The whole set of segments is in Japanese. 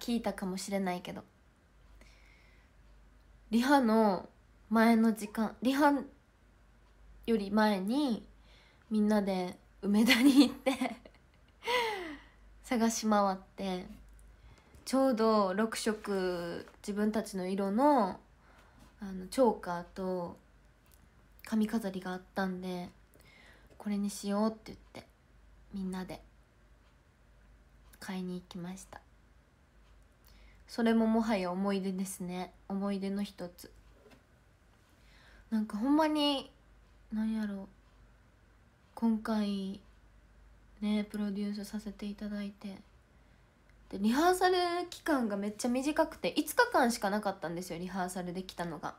聞いたかもしれないけどリハの前の時間リハより前にみんなで梅田に行って探し回ってちょうど6色自分たちの色のあのチョーカーと髪飾りがあったんでこれにしようって言ってみんなで買いに行きましたそれももはや思い出ですね思い出の一つなんかほんまに何やろう今回ねプロデュースさせていただいてでリハーサル期間がめっちゃ短くて5日間しかなかったんですよリハーサルできたのが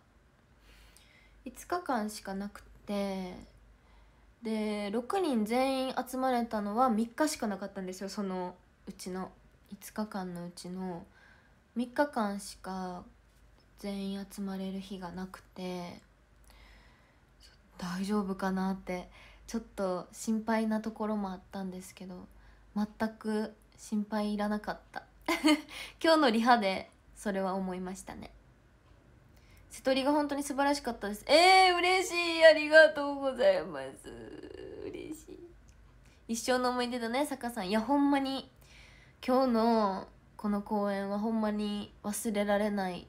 5日間しかなくてで6人全員集まれたのは3日しかなかったんですよそのうちの5日間のうちの3日間しか全員集まれる日がなくて大丈夫かなってちょっと心配なところもあったんですけど全く心配いらなかった 今日のリハでそれは思いましたね瀬戸りが本当に素晴らしかったですえー、嬉しいありがとうございます嬉しい一生の思い出だね坂さんいやほんまに今日のこの公演はほんまに忘れられない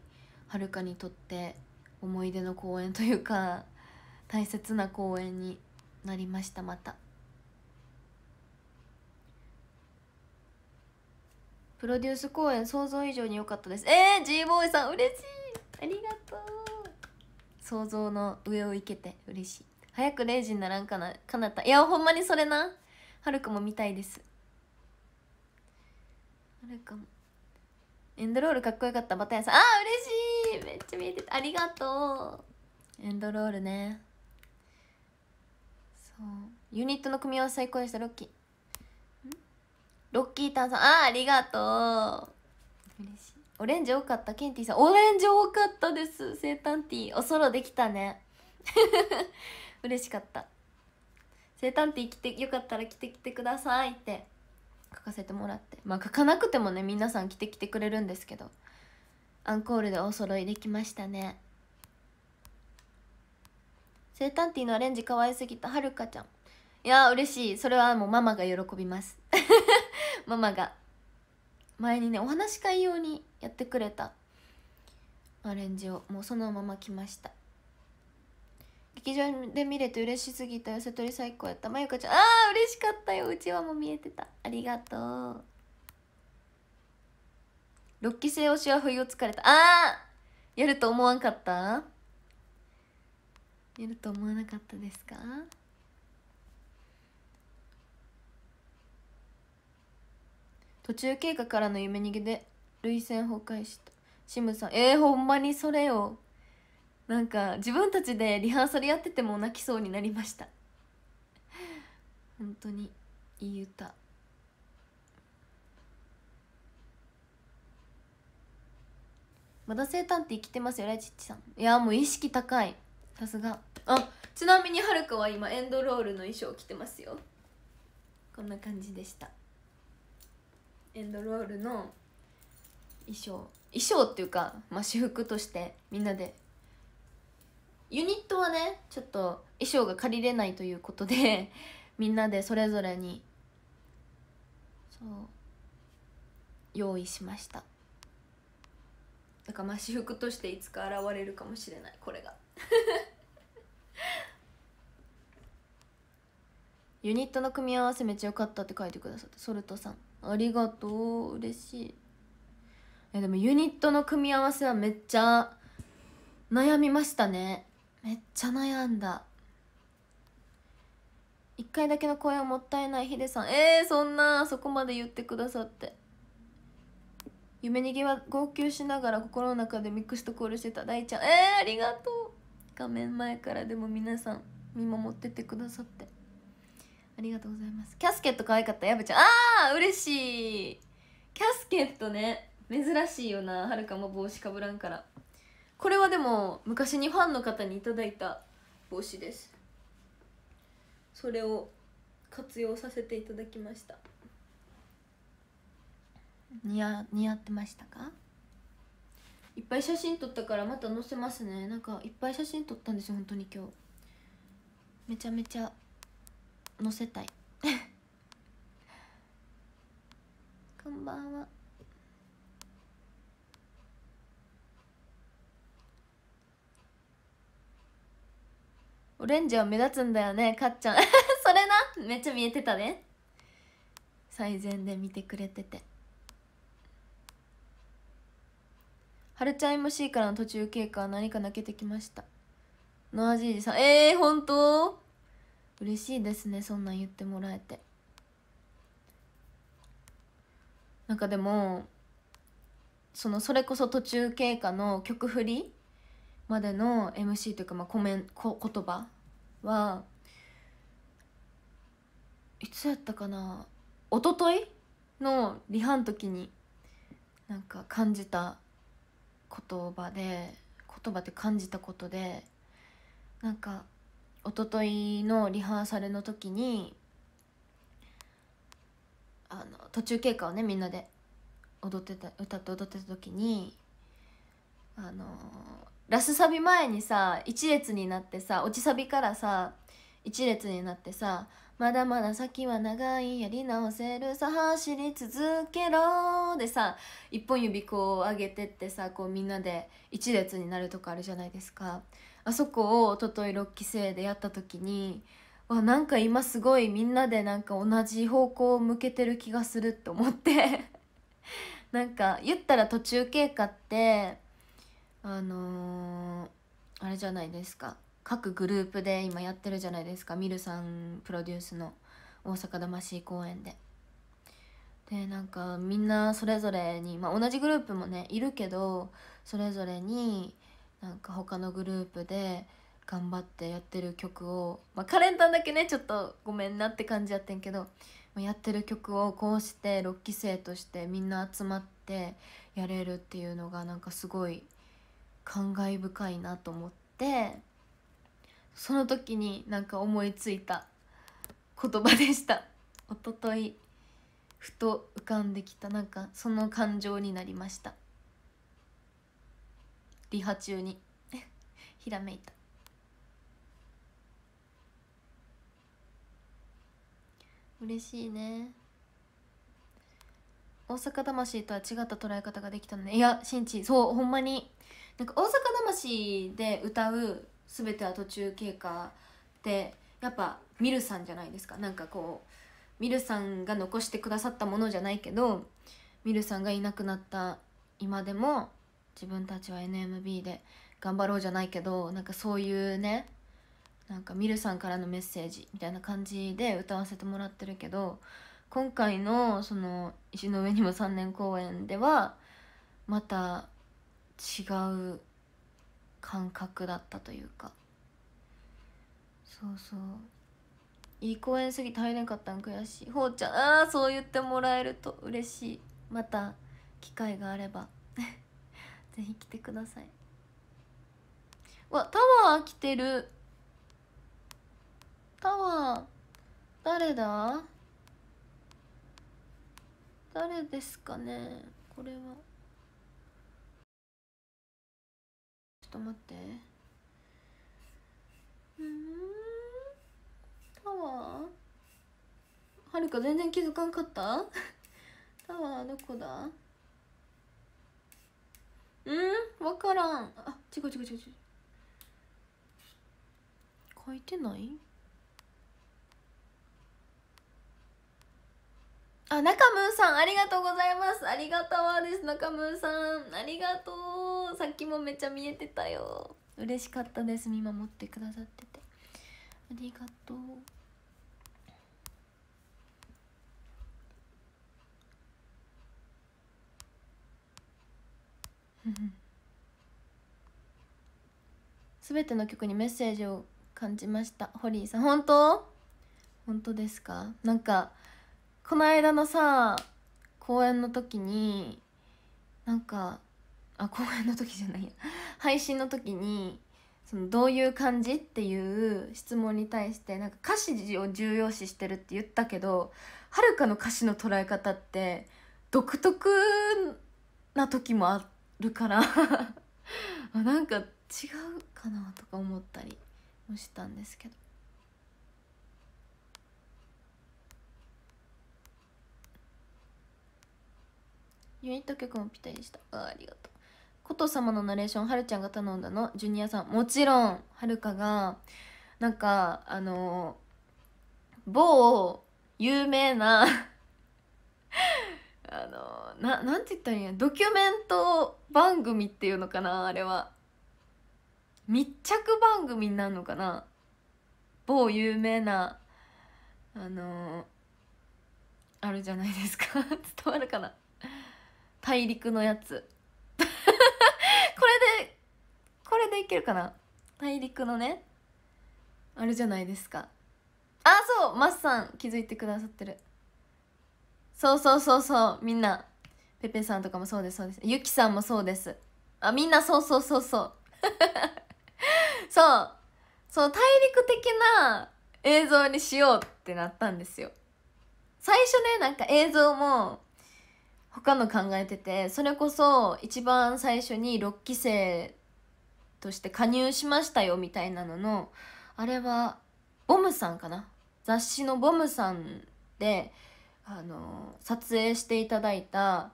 はるかにとって思い出の公演というか大切な公演になりましたまたプロデュース公演想像以上に良かったですえー、G ボーイさん嬉しいありがとう想像の上をいけて嬉しい早く0時にならんかなかなたいやほんまにそれなはるかも見たいですはるかもエンドロールかっこよかったバタやさんあー嬉しいめっちゃ見えてたありがとうエンドロールねそうユニットの組み合わせ最高でしたロッキーロッキータンさんああありがとう嬉しいオレンジ多かったケンティさんオレンジ多かったです生誕ティーおソロできたね 嬉しかった生誕ティー来てよかったら来てきてくださいって書かせてもらってまあ書かなくてもね皆さん着てきてくれるんですけどアンコールでお揃いできましたねタンティーのアレンジ可愛すぎたはるかちゃんいや嬉しいそれはもうママが喜びます ママが前にねお話し会用にやってくれたアレンジをもうそのまま来ました劇場で見れて嬉しすぎたよ。瀬取り最高やった。まゆかちゃん、ああ、嬉しかったよ。うちわも見えてた。ありがとう。6期生推しは冬を疲れた。ああやると思わんかったやると思わなかったですか途中経過からの夢逃げで涙腺崩壊したシムさんえー、ほんまにそれよなんか自分たちでリハーサルやってても泣きそうになりました本当にいい歌まだ生誕って生きてますよライチッチさんいやもう意識高いさすがあちなみにはるかは今エンドロールの衣装着てますよこんな感じでしたエンドロールの衣装衣装っていうか、まあ、私服としてみんなでユニットはねちょっと衣装が借りれないということで みんなでそれぞれにそう用意しましただからまあ私服としていつか現れるかもしれないこれが ユニットの組み合わせめっちゃ良かったって書いてくださってソルトさんありがとう嬉しいえでもユニットの組み合わせはめっちゃ悩みましたねめっちゃ悩んだ1回だけの公演はもったいないヒデさんえー、そんなそこまで言ってくださって夢逃げは号泣しながら心の中でミックスとコールしてた大ちゃんえー、ありがとう画面前からでも皆さん見守っててくださってありがとうございますキャスケット可愛かったやぶちゃんああ嬉しいキャスケットね珍しいよなはるかも帽子かぶらんからこれはでも昔にファンの方にいただいた帽子ですそれを活用させていただきました似合似合ってましたかいっぱい写真撮ったからまた載せますねなんかいっぱい写真撮ったんですよ本当に今日めちゃめちゃ載せたい こんばんはオレンジは目立つんだよねかっちゃん それなめっちゃ見えてたね最善で見てくれてて春ちゃん MC からの途中経過は何か泣けてきましたノアじいじさんえー、本当嬉しいですねそんなん言ってもらえてなんかでもそのそれこそ途中経過の曲振りまでの MC というかまあコメンこ言葉はいつやったかな一昨日のリハの時になんか感じた言葉で言葉って感じたことでなんか一昨日のリハーサルの時にあの途中経過をねみんなで踊ってた歌って踊ってた時にあのラスサビ前にさ一列になってさ落ちサビからさ一列になってさ「まだまだ先は長いやり直せるさ走り続けろ」でさ一本指こう上げてってさこうみんなで一列になるとこあるじゃないですか。あそこをおととい6期生でやった時にわなんか今すごいみんなでなんか同じ方向を向けてる気がするって思ってなんか言ったら途中経過ってあのー、あれじゃないですか各グループで今やってるじゃないですかミルさんプロデュースの大阪魂公演で。でなんかみんなそれぞれに、まあ、同じグループもねいるけどそれぞれになんか他のグループで頑張ってやってる曲を、まあ、カレンタンだけねちょっとごめんなって感じやってんけどやってる曲をこうして6期生としてみんな集まってやれるっていうのがなんかすごい感慨深いなと思ってその時になんか思いついた言葉でした一昨日ふと浮かんできたなんかその感情になりましたリハ中に ひらめいた嬉しいね大阪魂とは違った捉え方ができたのねいやしんちそうほんまになんか大阪魂で歌う「すべては途中経過」ってやっぱミルさんじゃないですかなんかこうミルさんが残してくださったものじゃないけどミルさんがいなくなった今でも自分たちは NMB で頑張ろうじゃないけどなんかそういうねなんかミルさんからのメッセージみたいな感じで歌わせてもらってるけど今回のその石の上にも3年公演ではまた違う感覚だったというかそうそういい公演すぎて入れんかったん悔しいほうちゃんああそう言ってもらえると嬉しいまた機会があれば ぜひ来てくださいわタワー来てるタワー誰だ誰ですかねこれは。と待ってうんタワーはるか全然気づかんかった タワーどこだうん分からんあ違う違う違う違う書いてないあ、中ムーさん、ありがとうございます。ありがたわです、中ムーさん。ありがとう。さっきもめっちゃ見えてたよ。嬉しかったです、見守ってくださってて。ありがとう。すべての曲にメッセージを感じましたホリーさん本当本当ですかなんかこの間のさ公演の時になんかあ公演の時じゃないや配信の時にそのどういう感じっていう質問に対してなんか歌詞を重要視してるって言ったけどはるかの歌詞の捉え方って独特な時もあるから あなんか違うかなとか思ったりもしたんですけど。ユニット曲もぴったりでしたあありがとう琴様のナレーションはるちゃんが頼んだのジュニアさんもちろんはるかがなんかあの某有名な あのななんて言ったらいいんやドキュメント番組っていうのかなあれは密着番組になるのかな某有名なあのあるじゃないですか 伝わるかな大陸のやつ これでこれでいけるかな大陸のねあれじゃないですかあそうマスさん気づいてくださってるそうそうそうそうみんなペペさんとかもそうですそうですゆきさんもそうですあみんなそうそうそうそう そうそう大陸的な映像にしようってなったんですよ最初ねなんか映像も他の考えててそれこそ一番最初に6期生として加入しましたよみたいなののあれはボムさんかな雑誌のボムさんであの撮影していただいた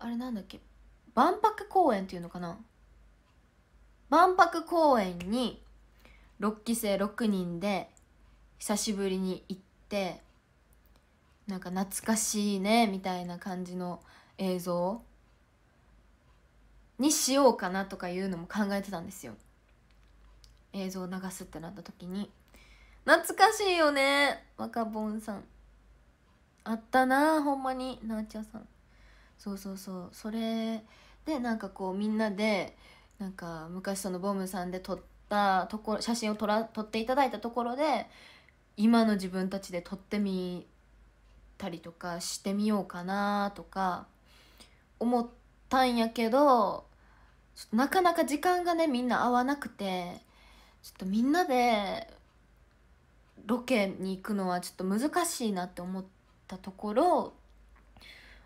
あれなんだっけ万博公演っていうのかな万博公演に6期生6人で久しぶりに行ってなんか懐かしいねみたいな感じの映像にしようかなとかいうのも考えてたんですよ映像を流すってなった時に懐かしいよね若ボんさんあったなほんまになーちゃんさんそうそうそうそれでなんかこうみんなでなんか昔そのボムさんで撮ったところ写真を撮ら撮っていただいたところで今の自分たちで撮ってみたりとかしてみようかなとか思ったんやけどなかなか時間がねみんな合わなくてちょっとみんなでロケに行くのはちょっと難しいなって思ったところ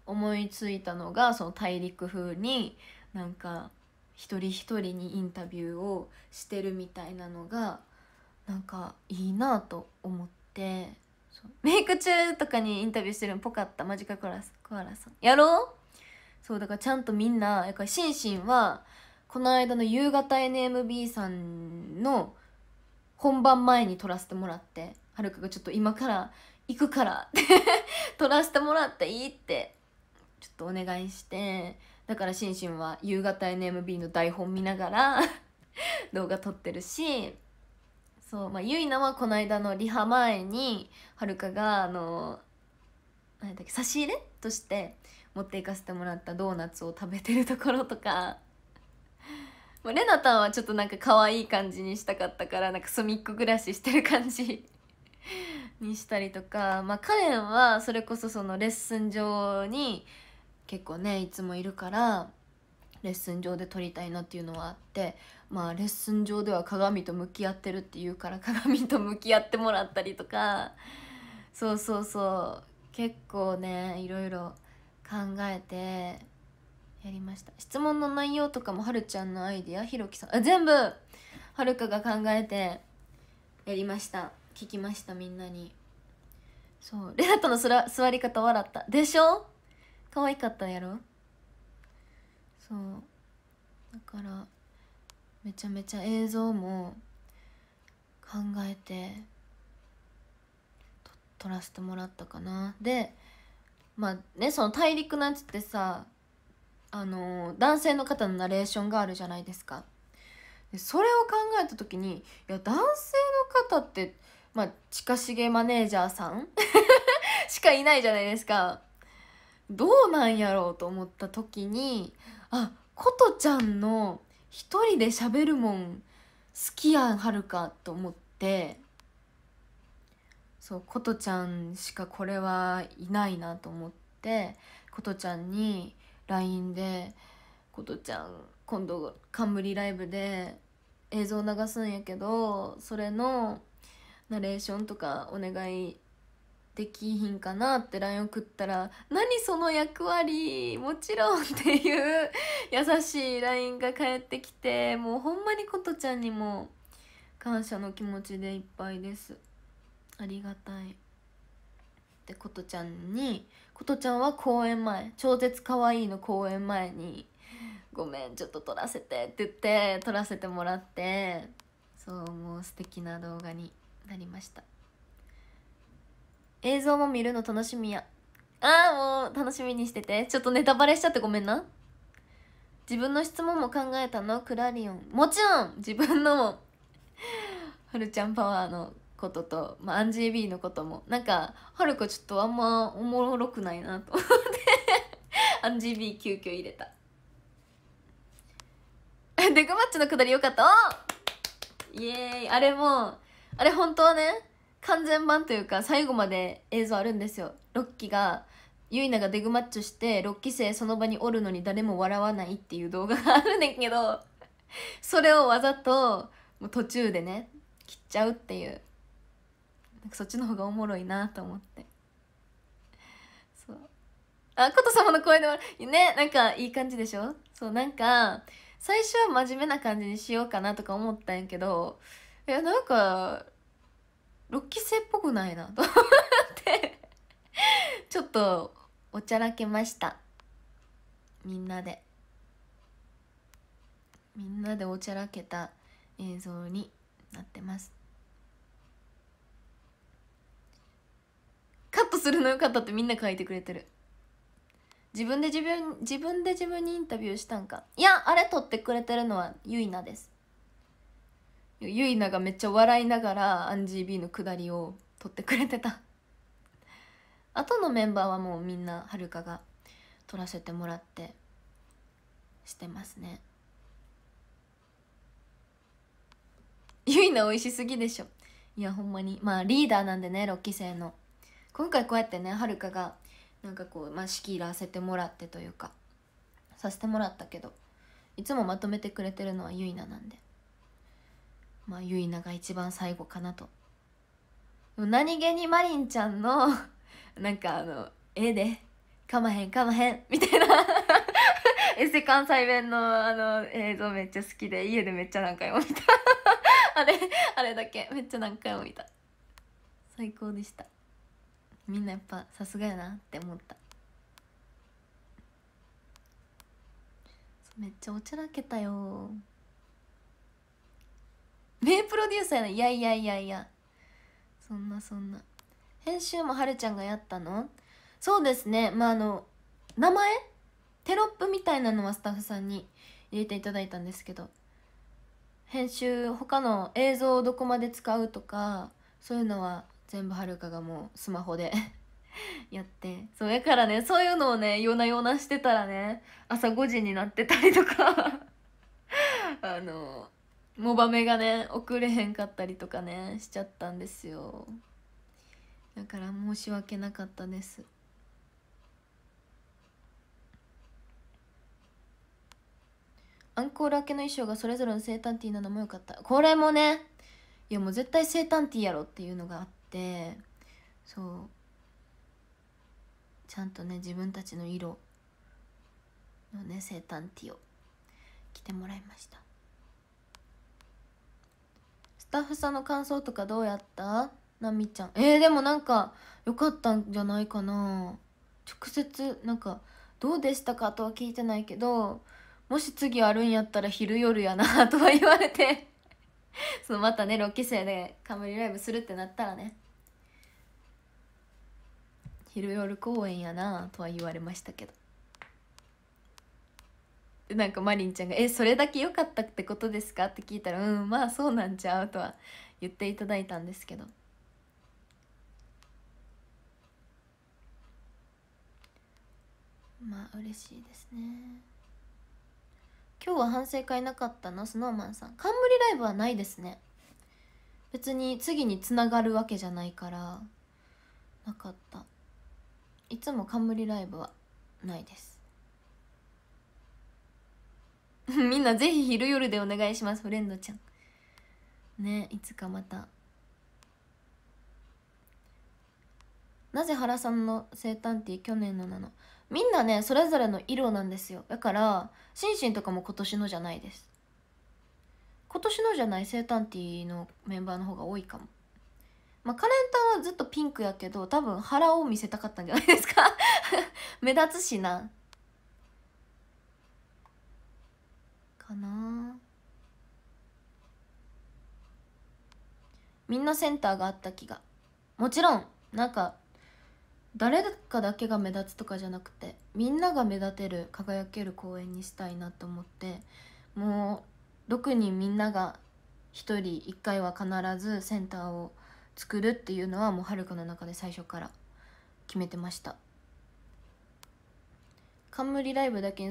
思いついたのがその大陸風になんか一人一人にインタビューをしてるみたいなのがなんかいいなと思って。メイク中とかにインタビューしてるのぽかったマジカコアラさんやろうそうだからちゃんとみんなやぱり、シンシンはこの間の夕方 NMB さんの本番前に撮らせてもらってはるかがちょっと今から行くからって 撮らせてもらっていいってちょっとお願いしてだからシンシンは夕方 NMB の台本見ながら 動画撮ってるしそうまあ結菜はこの間のリハ前にはるかがあの何だっけ差し入れとして持っていかせてもらったドーナツを食べてるところとか まレナタンはちょっとなんか可愛い感じにしたかったからなんかミック暮らししてる感じ にしたりとか、まあ、カレンはそれこそそのレッスン場に結構ねいつもいるからレッスン場で撮りたいなっていうのはあってまあレッスン上では鏡と向き合ってるっていうから 鏡と向き合ってもらったりとかそうそうそう結構ねいろいろ考えてやりました質問の内容とかもはるちゃんのアイディアひろきさんあ全部はるかが考えてやりました聞きましたみんなにそうレナとのすら座り方笑ったでしょ可愛かったやろそうだからめちゃめちゃ映像も考えて撮らせてもらったかなでまあねその大陸なんつってさあの男性の方のナレーションがあるじゃないですかでそれを考えた時にいや男性の方ってまあ近重マネージャーさん しかいないじゃないですかどうなんやろうと思った時にあ琴ちゃんの一人で喋るもん好きやんはるかと思ってそう琴ちゃんしかこれはいないなと思って琴ちゃんに LINE で「琴ちゃん今度冠ライブで映像流すんやけどそれのナレーションとかお願いできひんかなって LINE 送ったら「何その役割もちろん」っていう優しい LINE が返ってきてもうほんまにことちゃんにも感謝の気持ちでいっぱいですありがたいでことちゃんにことちゃんは公演前超絶かわいいの公演前に「ごめんちょっと撮らせて」って言って撮らせてもらってそうもう素敵な動画になりました映像も見るの楽しみやああもう楽しみにしててちょっとネタバレしちゃってごめんな自分の質問も考えたのクラリオンもちろん自分のもはるちゃんパワーのことと、まあ、アンジービーのこともなんかはるかちょっとあんまおもろくないなと思ってアンジービー急遽入れたデグマッチのくだりよかったおイエーイあれもあれ本当はね完全版というか最後まで映像あるんですよ6期がユイナがデグマッチョして6期生その場におるのに誰も笑わないっていう動画があるねんけどそれをわざともう途中でね切っちゃうっていうなんかそっちの方がおもろいなと思ってそうあっ琴様の声でねなんかいい感じでしょそうなんか最初は真面目な感じにしようかなとか思ったんやけどいやなんかキー生っぽくないなと思ってちょっとおちゃらけましたみんなでみんなでおちゃらけた映像になってますカットするのよかったってみんな書いてくれてる自分で自分自分で自分にインタビューしたんかいやあれ撮ってくれてるのはゆいなですゆいながめっちゃ笑いながらアンジー B のくだりを撮ってくれてた後のメンバーはもうみんなはるかが撮らせてもらってしてますねゆいな美味しすぎでしょいやほんまにまあリーダーなんでね6期生の今回こうやってねはるかがなんかこうまあ仕切らせてもらってというかさせてもらったけどいつもまとめてくれてるのはゆいななんで。まあ、ゆいなが一番最後かなと。何気にまりんちゃんの、なんかあの、絵で、かまへんかまへん、みたいなエセ関西弁のあの映像めっちゃ好きで、家でめっちゃ何回も見た あれ、あれだけ、めっちゃ何回も見た。最高でした。みんなやっぱさすがやなって思った。めっちゃおちゃらけたよ。名プロデューサーやないやいやいやいやそんなそんな編集もはるちゃんがやったのそうですねまああの名前テロップみたいなのはスタッフさんに入れていただいたんですけど編集他の映像をどこまで使うとかそういうのは全部はるかがもうスマホで やってそうやからねそういうのをね夜な夜なしてたらね朝5時になってたりとか あのモバメがね送れへんかったりとかねしちゃったんですよだから申し訳なかったですアンコール明けの衣装がそれぞれの生誕ティーなのもよかったこれもねいやもう絶対生誕ティーやろっていうのがあってそうちゃんとね自分たちの色のね生誕ティーを着てもらいましたタッフさんの感想とかどうやったなみちゃんえー、でもなんか良かったんじゃないかな直接なんかどうでしたかとは聞いてないけどもし次あるんやったら昼夜やな とは言われてそのまたね6期生で冠ライブするってなったらね昼夜公演やなとは言われましたけどなんかマリンちゃんが「えそれだけ良かったってことですか?」って聞いたら「うんまあそうなんちゃう」とは言っていただいたんですけど。まあ嬉しいですね今日は反省会なかったのスノーマンさん冠ライブはないですね別に次につながるわけじゃないからなかったいつも冠ライブはないです みんなぜひ昼夜でお願いしますフレンドちゃんねいつかまたなぜ原さんの生誕って去年のなのみんなねそれぞれの色なんですよだからシンシンとかも今年のじゃないです今年のじゃない生誕ティーのメンバーの方が多いかもまあカレンタンはずっとピンクやけど多分腹を見せたかったんじゃないですか 目立つしなかなみんなセンターがあった気がもちろんなんか誰かだけが目立つとかじゃなくてみんなが目立てる輝ける公演にしたいなと思ってもう6人みんなが1人1回は必ずセンターを作るっていうのはもうはるかの中で最初から決めてました冠ライブだけ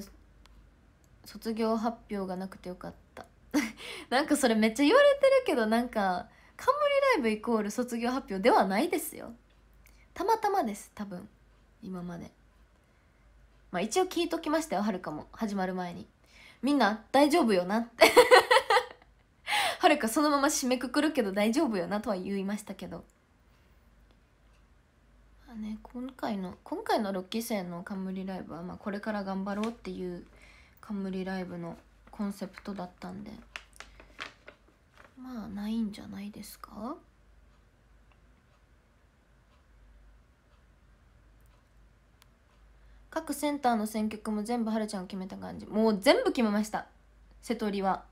卒業発表がなくてよかった なんかそれめっちゃ言われてるけどなんか冠ライブイコール卒業発表ではないですよたまたまです多分今までまあ一応聞いときましたよはるかも始まる前にみんな大丈夫よなって はるかそのまま締めくくるけど大丈夫よなとは言いましたけどまあね今回の今回の6期生の冠ライブはまあこれから頑張ろうっていう冠ライブのコンセプトだったんでまあないんじゃないですか各センターの選曲も全部はるちゃん決めた感じもう全部決めました瀬戸りは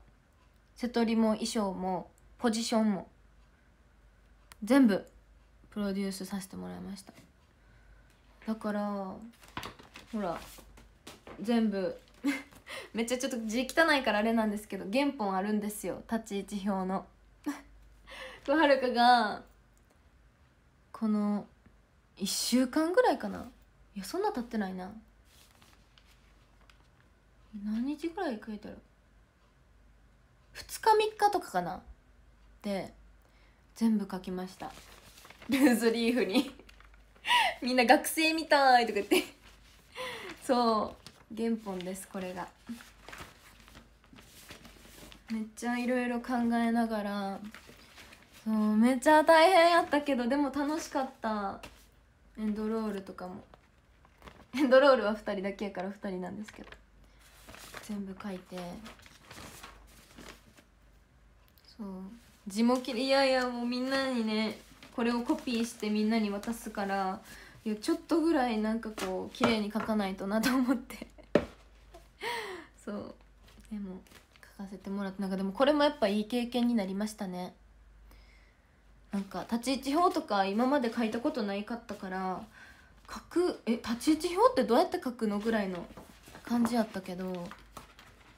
瀬戸りも衣装もポジションも全部プロデュースさせてもらいましただからほら全部 めっちゃちょっと字汚いからあれなんですけど原本あるんですよ立ち位置表のはるかがこの1週間ぐらいかないやそんな経ってないな何日ぐらい書いてある2日3日とかかなで全部書きましたルーズリーフにみんな学生みたいとか言ってそう原本ですこれがめっちゃいろいろ考えながらそうめっちゃ大変やったけどでも楽しかったエンドロールとかもエンドロールは2人だけやから2人なんですけど全部書いてそう字も切りいやいやもうみんなにねこれをコピーしてみんなに渡すからいやちょっとぐらいなんかこう綺麗に書かないとなと思ってそうでも書かせてもらってなんかでもこれもやっぱいい経験になりましたねなんか立ち位置表とか今まで書いたことないかったから書くえ立ち位置表ってどうやって書くのぐらいの感じやったけど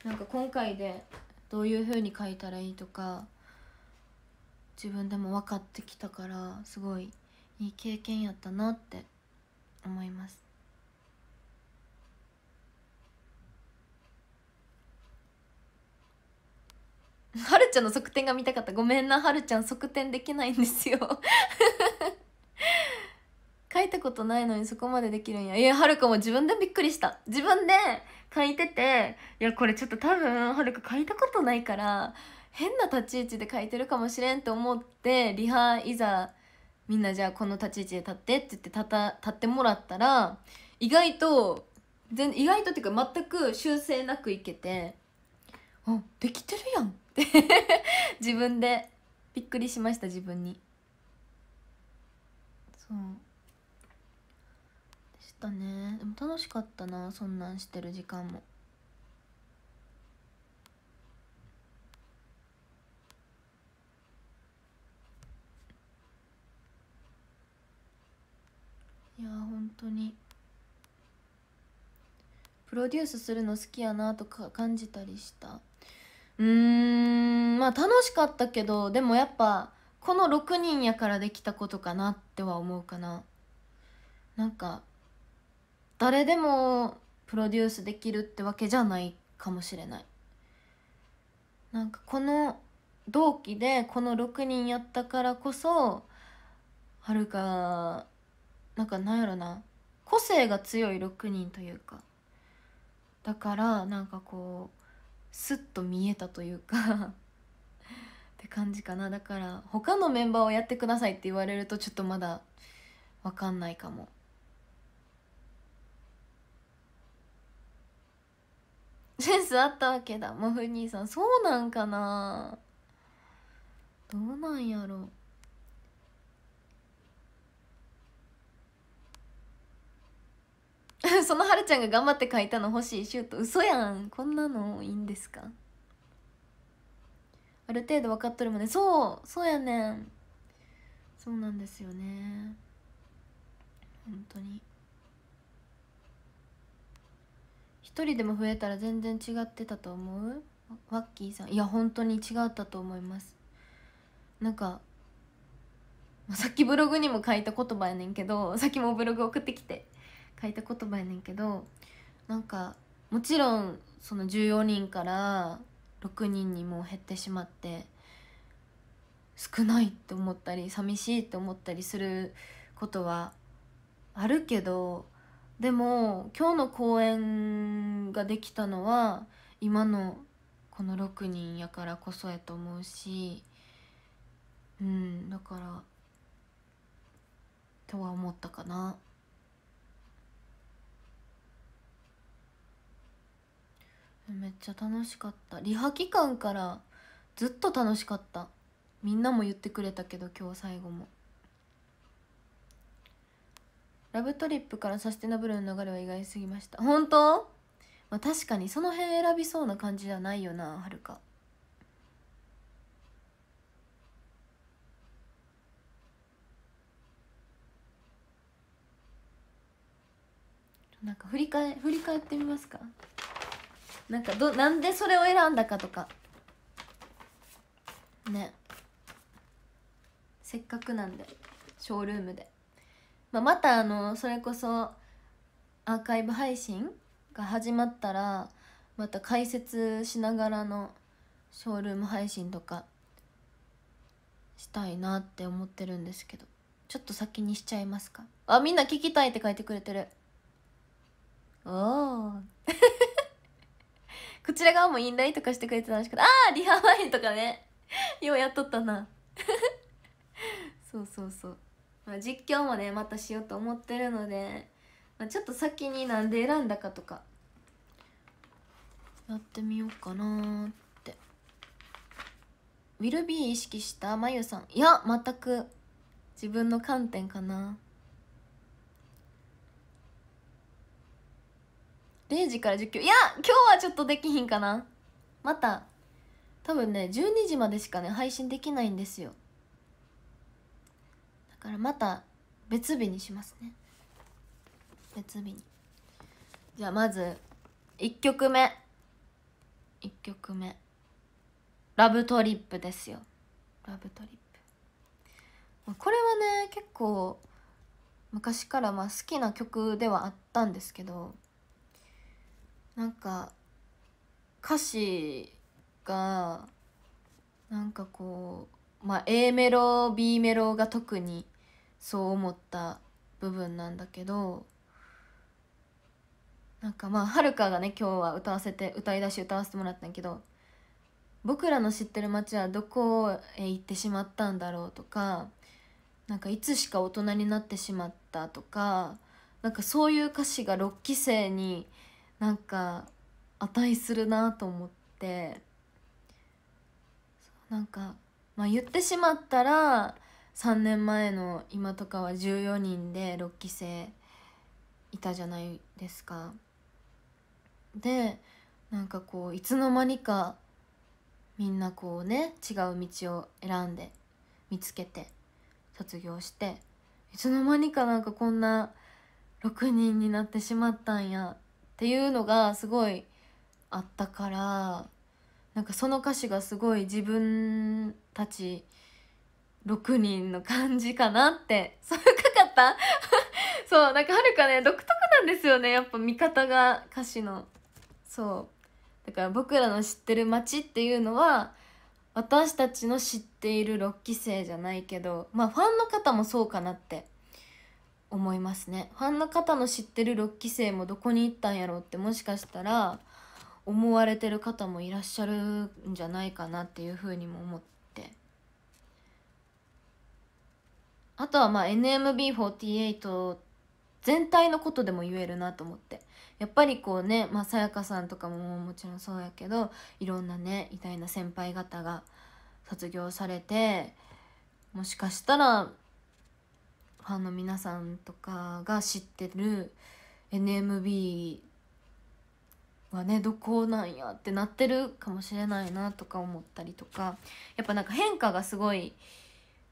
なんか今回でどういう風に書いたらいいとか自分でも分かってきたからすごいいい経験やったなって思いますは るちゃんの側転が見たかったごめんなはるちゃん側転できないんですよ 書いたことないのにそこまでできるんやいやはるかも自分でびっくりした自分で書いてていやこれちょっと多分はるか書いたことないから変な立ち位置で書いてるかもしれんと思ってリハいざみんなじゃあこの立ち位置で立ってって言って立た立ってもらったら意外と全意外とっていうか全く修正なくいけてあできてるやん 自分でびっくりしました自分にそうでしたねでも楽しかったなそんなんしてる時間もいや本当にプロデュースするの好きやなとか感じたりしたうーんまあ楽しかったけどでもやっぱこの6人やからできたことかなっては思うかななんか誰でもプロデュースできるってわけじゃないかもしれないなんかこの同期でこの6人やったからこそはるかなんかなんやろな個性が強い6人というかだからなんかこうスッと見えたというか って感じかなだから他のメンバーをやってくださいって言われるとちょっとまだ分かんないかも。センスあったわけだモフ兄さんそうなんかなどうなんやろう そのはるちゃんが頑張って書いたの欲しいシュート嘘やんこんなのいいんですかある程度分かっとるもんねそうそうやねんそうなんですよね本当に一人でも増えたら全然違ってたと思うワッキーさんいや本当に違ったと思いますなんかさっきブログにも書いた言葉やねんけどさっきもブログ送ってきて書いた言葉やねんけどなんかもちろんその14人から6人にもう減ってしまって少ないって思ったり寂しいって思ったりすることはあるけどでも今日の公演ができたのは今のこの6人やからこそやと思うしうんだからとは思ったかな。めっちゃ楽しかったリハ期間からずっと楽しかったみんなも言ってくれたけど今日最後もラブトリップからサステナブルの流れは意外すぎました本当まあ確かにその辺選びそうな感じじゃないよなはるかなんか振り返振り返ってみますかなんかどなんでそれを選んだかとかねせっかくなんでショールームで、まあ、またあのそれこそアーカイブ配信が始まったらまた解説しながらのショールーム配信とかしたいなって思ってるんですけどちょっと先にしちゃいますかあみんな聞きたいって書いてくれてるおおこちら側もインラインとかしてくれてたんですけどああリハワインとかね ようやっとったな そうそうそう、まあ、実況もねまたしようと思ってるので、まあ、ちょっと先になんで選んだかとかやってみようかなって「ウィルビー意識したまゆさん」いや全く自分の観点かな0時から実況いや今日はちょっとできひんかなまた多分ね12時までしかね配信できないんですよだからまた別日にしますね別日にじゃあまず1曲目1曲目「ラブトリップ」ですよラブトリップこれはね結構昔からまあ好きな曲ではあったんですけどなんか歌詞がなんかこう、まあ、A メロ B メロが特にそう思った部分なんだけどなんかまあはるかがね今日は歌わせて歌い出し歌わせてもらったんやけど僕らの知ってる街はどこへ行ってしまったんだろうとかなんかいつしか大人になってしまったとかなんかそういう歌詞が6期生になんか値するなと思ってなんか、まあ、言ってしまったら3年前の今とかは14人で6期生いたじゃないですか。でなんかこういつの間にかみんなこうね違う道を選んで見つけて卒業していつの間にかなんかこんな6人になってしまったんやっていうのがすごいあったからなんかその歌詞がすごい自分たち6人の感じかなってそうかかった そうなんかはるかね独特なんですよねやっぱ見方が歌詞のそうだから僕らの知ってる街っていうのは私たちの知っている6期生じゃないけどまあファンの方もそうかなって思いますねファンの方の知ってる6期生もどこに行ったんやろうってもしかしたら思われてる方もいらっしゃるんじゃないかなっていうふうにも思ってあとはまあ NMB48 全体のことでも言えるなと思ってやっぱりこうねまあさやかさんとかももちろんそうやけどいろんなね偉大な先輩方が卒業されてもしかしたらファンの皆さんとかが知ってる NMB はねどこなんやってなってるかもしれないなとか思ったりとかやっぱなんか変化がすごい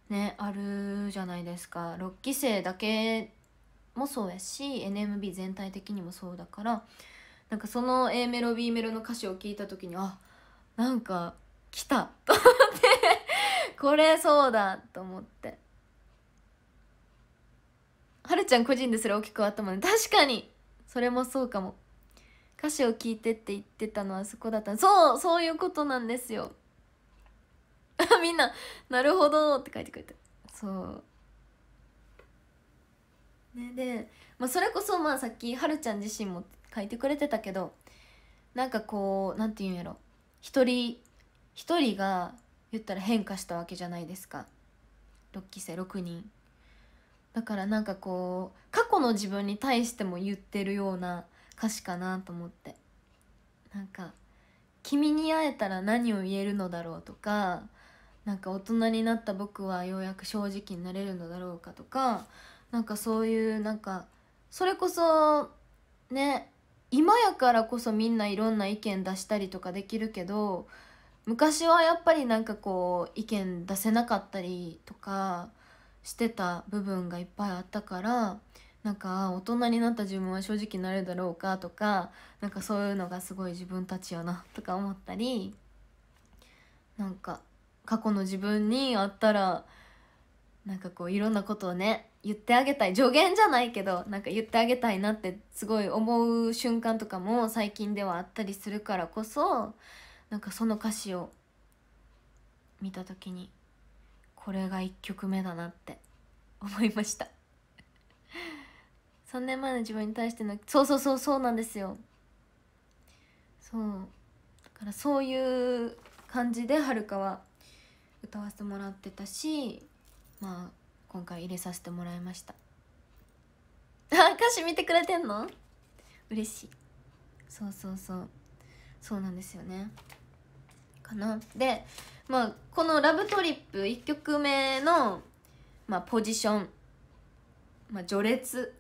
ねあるじゃないですか6期生だけもそうやし NMB 全体的にもそうだからなんかその A メロ B メロの歌詞を聞いた時にあなんか来たと思ってこれそうだと思って。はるちゃん個人ですら大きく変わったもんね確かにそれもそうかも歌詞を聞いてって言ってたのはそこだったそうそういうことなんですよ みんな「なるほど」って書いてくれてそうねで、まあ、それこそまあさっきはるちゃん自身も書いてくれてたけどなんかこうなんて言うんやろ一人一人が言ったら変化したわけじゃないですか6期生6人だからなんかこう過去の自分に対しても言ってるような歌詞かなと思ってなんか「君に会えたら何を言えるのだろう」とか「なんか大人になった僕はようやく正直になれるのだろうか」とかなんかそういうなんかそれこそね今やからこそみんないろんな意見出したりとかできるけど昔はやっぱりなんかこう意見出せなかったりとかしてた部分がいっぱいあったからなんか大人になった自分は正直なるだろうかとかなんかそういうのがすごい自分たちやなとか思ったりなんか過去の自分にあったらなんかこういろんなことをね言ってあげたい助言じゃないけどなんか言ってあげたいなってすごい思う瞬間とかも最近ではあったりするからこそなんかその歌詞を見た時にこれが1曲目だなって 思いました3年前の自分に対してのそうそうそうそうなんですよそうだからそういう感じではるかは歌わせてもらってたしまあ今回入れさせてもらいましたあ歌詞見てくれてんの嬉しいそうそうそうそうなんですよねかなで、まあ、この「ラブトリップ」1曲目の、まあ、ポジション、まあ、序列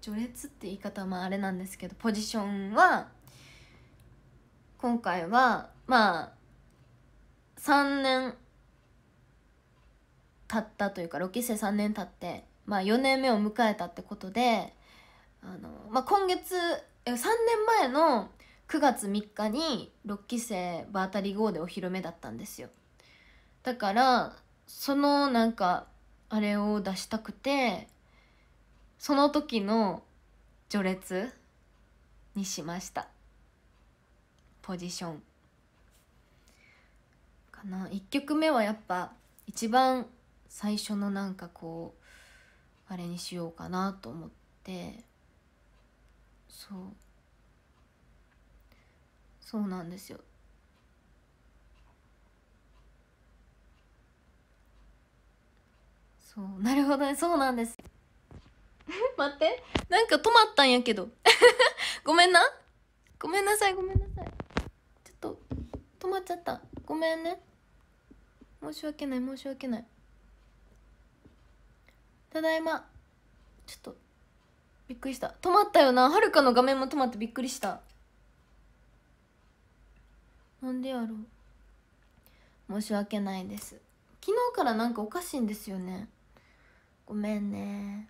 序列って言い方はまああれなんですけどポジションは今回はまあ3年経ったというか6期生3年経って、まあ、4年目を迎えたってことであの、まあ、今月3年前の9月3日に6期生場当たり号でお披露目だったんですよだからそのなんかあれを出したくてその時の序列にしましたポジションかな1曲目はやっぱ一番最初のなんかこうあれにしようかなと思ってそうそうなんですよそうなるほどねそうなんです 待ってなんか止まったんやけど ごめんなごめんなさいごめんなさいちょっと止まっちゃったごめんね申し訳ない申し訳ないただいまちょっとびっくりした止まったよなはるかの画面も止まってびっくりしたなんでやろう申し訳ないです昨日からなんかおかしいんですよねごめんね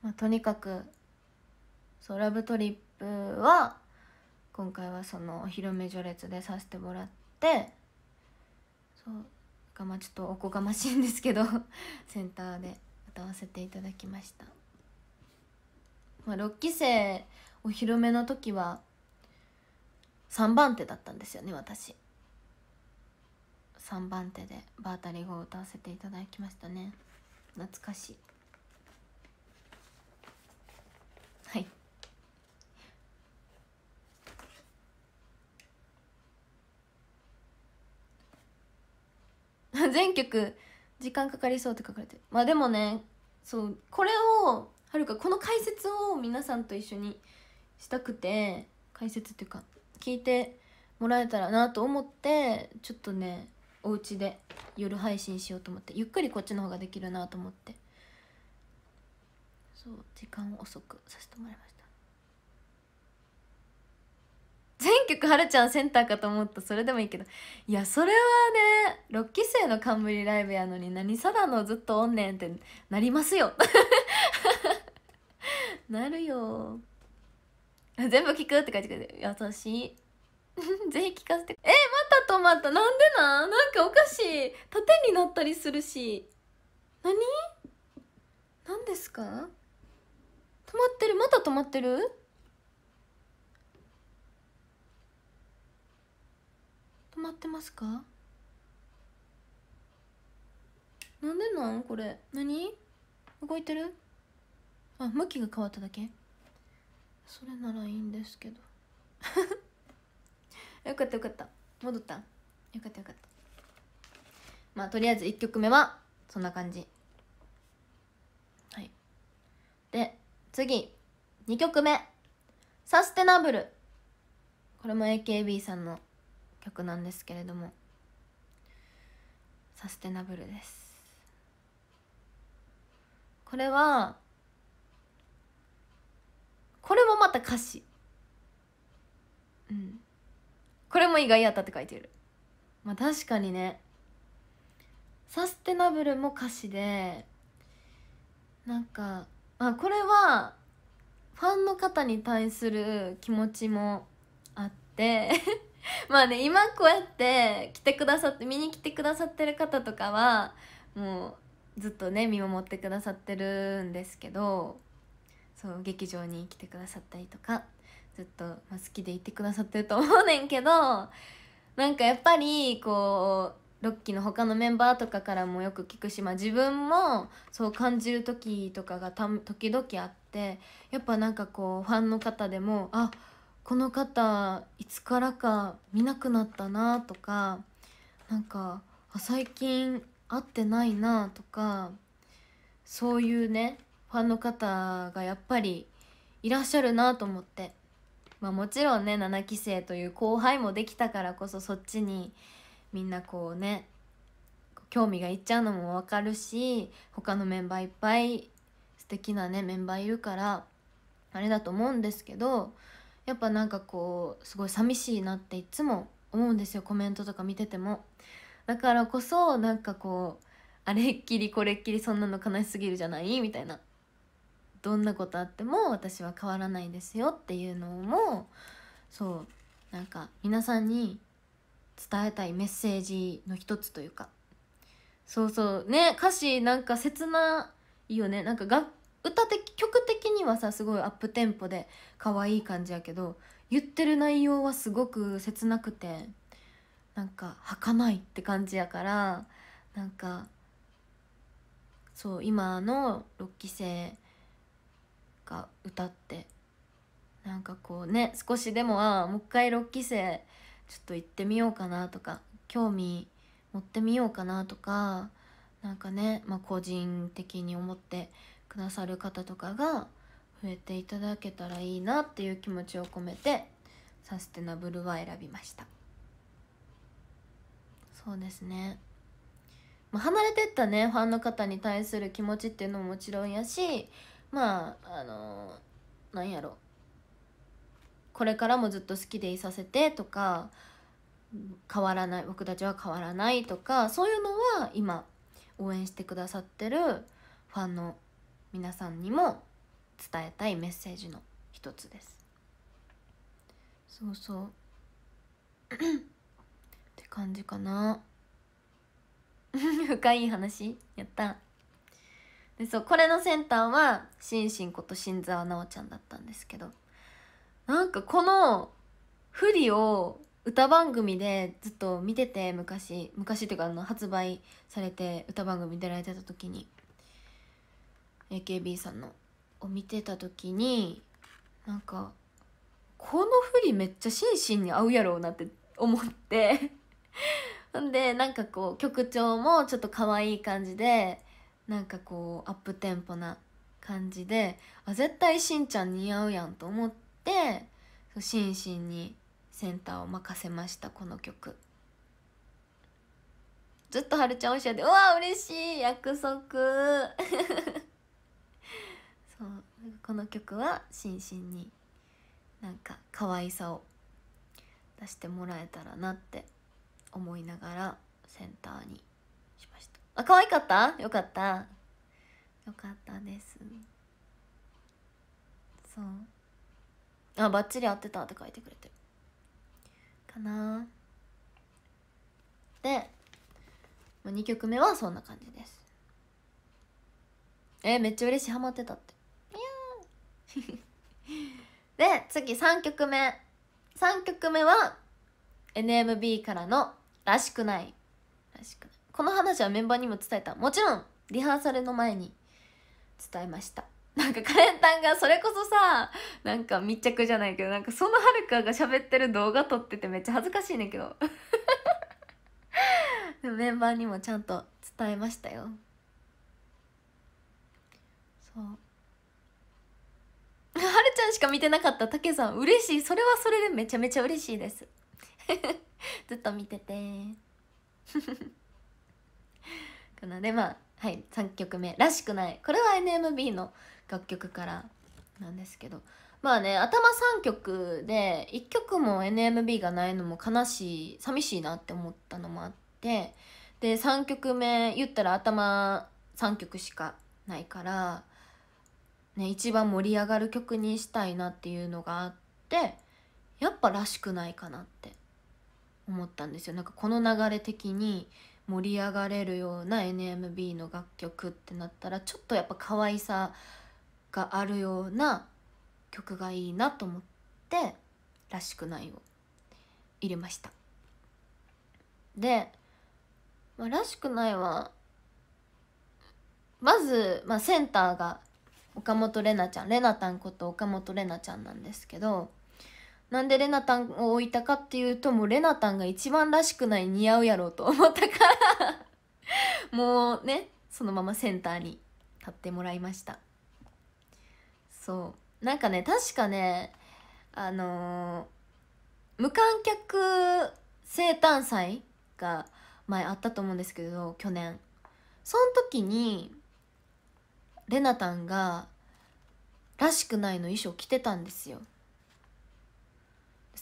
まあとにかくそうラブトリップは今回はそのお披露目序列でさせてもらってそうがまちょっとおこがましいんですけど センターで歌わせていただきました、まあ、6期生お披露目の時は3番手だったんですよね私3番手で「バータリー語」を歌わせていただきましたね懐かしいはい 全曲時間かかりそうって書かれてまあでもねそうこれをはるかこの解説を皆さんと一緒にしたくて解説っていうか聞いてもらえたらなと思ってちょっとねお家で夜配信しようと思ってゆっくりこっちの方ができるなと思ってそう時間を遅くさせてもらいました全曲はるちゃんセンターかと思ったそれでもいいけどいやそれはね6期生の冠ライブやのに何さだのずっとおんねんってなりますよ なるよ 全部聞くって書いてくれて優しい ぜひ聞かせてえまた止まったなんでななんかおかしい縦になったりするし何何ですか止まってるまた止まってる止まってますかなんでなんこれ何動いてるあ向きが変わっただけそれならいいんですけど よかったよかった戻ったよかったよかったまあとりあえず1曲目はそんな感じはいで次2曲目「サステナブル」これも AKB さんの曲なんですけれどもサステナブルですこれはこれもまた歌詞うんこれも意外やったって書いてるまあ確かにねサステナブルも歌詞でなんか、あ、これはファンの方に対する気持ちもあって まあね今こうやって来てくださって見に来てくださってる方とかはもうずっとね見守ってくださってるんですけどそう劇場に来てくださったりとかずっと、まあ、好きでいてくださってると思うねんけど なんかやっぱりこうロッキーの他のメンバーとかからもよく聞くし、まあ、自分もそう感じる時とかがた時々あってやっぱなんかこうファンの方でもあこの方いつからか見なくなったなとかなんか最近会ってないなとかそういうねファンの方がやっぱりいらっしゃるなと思って、まあ、もちろんね7期生という後輩もできたからこそそっちにみんなこうね興味がいっちゃうのもわかるし他のメンバーいっぱい素敵なねメンバーいるからあれだと思うんですけどやっぱなんかこうすごい寂しいなっていつも思うんですよコメントとか見てても。だからこそなんかこうあれっきりこれっきりそんなの悲しすぎるじゃないみたいなどんなことあっても私は変わらないですよっていうのもそうなんか皆さんに伝えたいメッセージの一つというかそうそうね歌詞なんか切ないよねなんかが歌的曲的にはさすごいアップテンポで可愛い感じやけど言ってる内容はすごく切なくてなんか儚いって感じやからなんかそう今の6期生か歌ってなんかこうね少しでもあもう一回6期生ちょっと行ってみようかなとか興味持ってみようかなとかなんかね、まあ、個人的に思ってくださる方とかが増えていただけたらいいなっていう気持ちを込めてサステナブルは選びましたそうですね、ま離れてったねファンの方に対する気持ちっていうのももちろんやしまああのなんやろこれからもずっと好きでいさせてとか変わらない僕たちは変わらないとかそういうのは今応援してくださってるファンの皆さんにも伝えたいメッセージの一つですそうそう って感じかな 深い話やったでそうこれのセンターはシンシンこと新澤奈緒ちゃんだったんですけどなんかこの不利を歌番組でずっと見てて昔昔っていうかあの発売されて歌番組出られてた時に AKB さんのを見てた時になんかこの振りめっちゃ心身に合うやろうなって思って んでなんかこう曲調もちょっと可愛い感じでなんかこうアップテンポな感じであ絶対しんちゃん似合うやんと思ってしんしんにセンターを任せましたこの曲ずっとはるちゃんおしゃでうわ嬉しい約束 そうこの曲はしんしんになんか可愛さを出してもらえたらなって思いながらセンターにあ、可愛かったよかった。よかったです。そう。あ、バッチリ合ってたって書いてくれてる。かなで、もう2曲目はそんな感じです。えー、めっちゃ嬉しい。ハマってたって。で、次3曲目。3曲目は NMB からの「らしくない」らしくないこの話はメンバーにも伝えたもちろんリハーサルの前に伝えましたなんかカレンタンがそれこそさなんか密着じゃないけどなんかそのはるかが喋ってる動画撮っててめっちゃ恥ずかしいねんけど でもメンバーにもちゃんと伝えましたよそうはるちゃんしか見てなかったたけさん嬉しいそれはそれでめちゃめちゃ嬉しいです ずっと見ててかなでまあはい3曲目「らしくない」これは NMB の楽曲からなんですけどまあね頭3曲で1曲も NMB がないのも悲しい寂しいなって思ったのもあってで3曲目言ったら頭3曲しかないから、ね、一番盛り上がる曲にしたいなっていうのがあってやっぱ「らしくない」かなって思ったんですよ。なんかこの流れ的に盛り上がれるような NMB の楽曲ってなったらちょっとやっぱ可愛さがあるような曲がいいなと思って「らしくない」を入れましたで、まあ、らしくないはまず、まあ、センターが岡本玲奈ちゃん玲奈たんこと岡本玲奈ちゃんなんですけどなんでレナタンを置いたかっていうともうレナタンが一番らしくない似合うやろうと思ったからもうねそのままセンターに立ってもらいましたそうなんかね確かねあのー、無観客生誕祭が前あったと思うんですけど去年その時にレナタンが「らしくない」の衣装着てたんですよ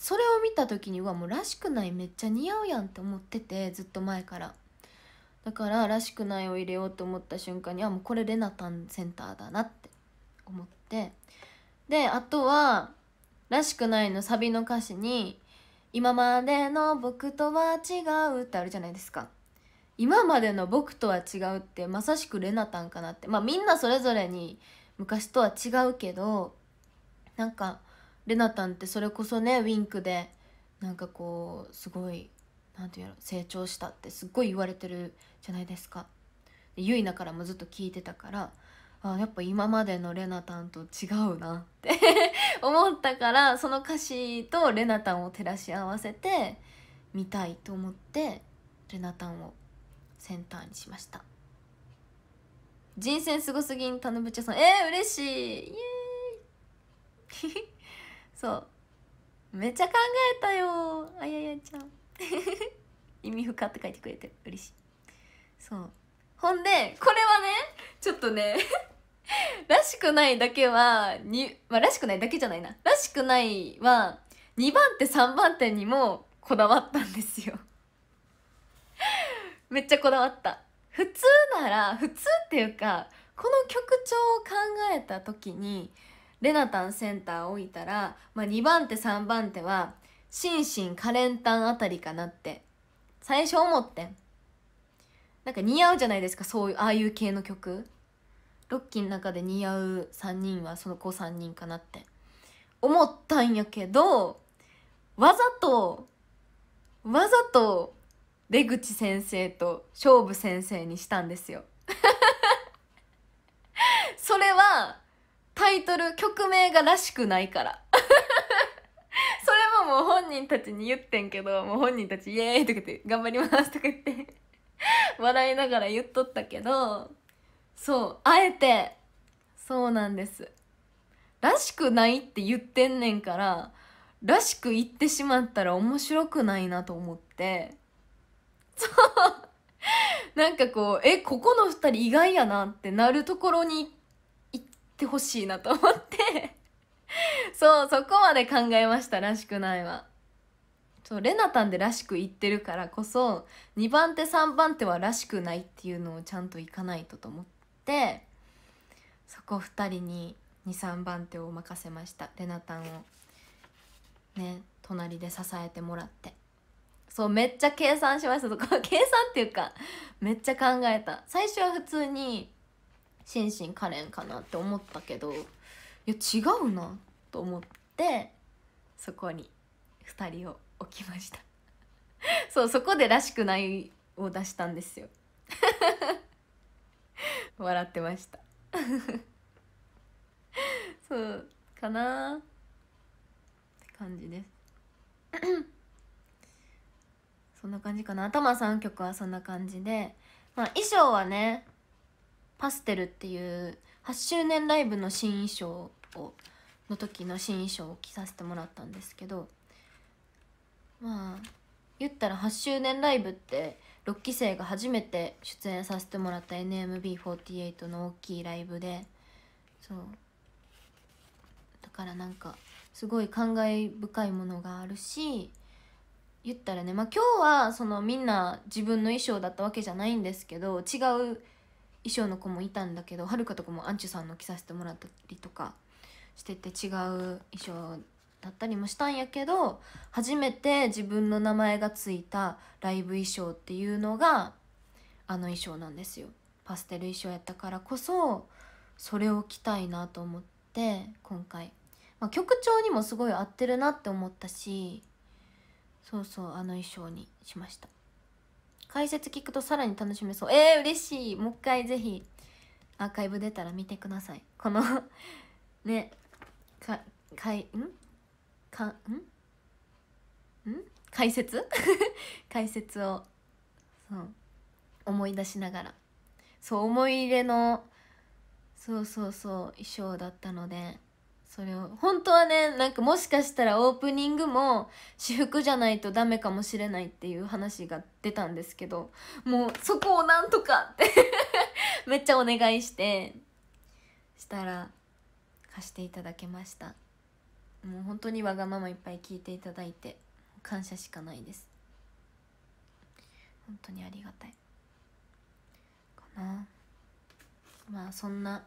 それを見た時にはもう「らしくない」めっちゃ似合うやんって思っててずっと前からだから「らしくない」を入れようと思った瞬間にあもうこれレナタンセンターだなって思ってであとは「らしくない」のサビの歌詞に「今までの僕とは違う」ってあるじゃないですか今までの僕とは違うってまさしくレナタンかなってまあみんなそれぞれに昔とは違うけどなんか「レナタンってそれこそねウィンクでなんかこうすごいんていうろ成長したってすっごい言われてるじゃないですか。でユイナからもずっと聞いてたからあやっぱ今までのレナタンと違うなって 思ったからその歌詞とレナタンを照らし合わせて見たいと思ってレナタンをセンターにしました人選すごすぎんタヌブチャさんえー、嬉しいイエーイそうめっちゃ考えたよあややちゃん 意味深って書いてくれて嬉しいそうほんでこれはねちょっとね らしくないだけはに、まあ、らしくないだけじゃないならしくないは2番手3番手にもこだわったんですよ めっちゃこだわった普通なら普通っていうかこの曲調を考えた時にレナタンセンター置いたら、まあ、2番手3番手は心身カレンタンあたりかなって最初思ってんなんか似合うじゃないですかそういうああいう系の曲ロッキーの中で似合う3人はその子3人かなって思ったんやけどわざとわざと出口先生と勝負先生にしたんですよ それはタイトル曲名がらしくないから それももう本人たちに言ってんけどもう本人たち「イエーイ!」とか言って「頑張ります」とか言って笑いながら言っとったけどそうあえてそうなんですらしくないって言ってんねんかららしく言ってしまったら面白くないなと思ってそうなんかこうえここの2人意外やなってなるところにってほしいなと思って そうそこまで考えました「らしくないは」そうレナタンで「らしく」言ってるからこそ2番手3番手は「らしくない」っていうのをちゃんといかないとと思ってそこ2人に23番手を任せましたレナタンをね隣で支えてもらってそうめっちゃ計算しましたとか計算っていうかめっちゃ考えた最初は普通に心身可憐かなって思ったけどいや違うなと思ってそこに2人を置きました そうそこで「らしくない」を出したんですよ 笑ってました そうかなって感じです そんな感じかな頭3曲はそんな感じでまあ衣装はねパステルっていう8周年ライブの新衣装をの時の新衣装を着させてもらったんですけどまあ言ったら8周年ライブって6期生が初めて出演させてもらった NMB48 の大きいライブでそうだからなんかすごい感慨深いものがあるし言ったらねまあ今日はそのみんな自分の衣装だったわけじゃないんですけど違う衣装の子もいたんだけどはるかとかもアンチュさんの着させてもらったりとかしてて違う衣装だったりもしたんやけど初めて自分の名前がついたライブ衣装っていうのがあの衣装なんですよ。パステル衣装やったからこそそれを着たいなと思って今回、まあ、曲調にもすごい合ってるなって思ったしそうそうあの衣装にしました。解説聞くとさらに楽しめそうえー、嬉しいもう一回ぜひアーカイブ出たら見てくださいこの ねかかいんかんん解説 解説をそう思い出しながらそう思い入れのそうそうそう衣装だったのでそれを本当はねなんかもしかしたらオープニングも私服じゃないとダメかもしれないっていう話が出たんですけどもうそこをなんとかって めっちゃお願いしてしたら貸していただけましたもう本当にわがままいっぱい聞いていただいて感謝しかないです本当にありがたいかなまあそんな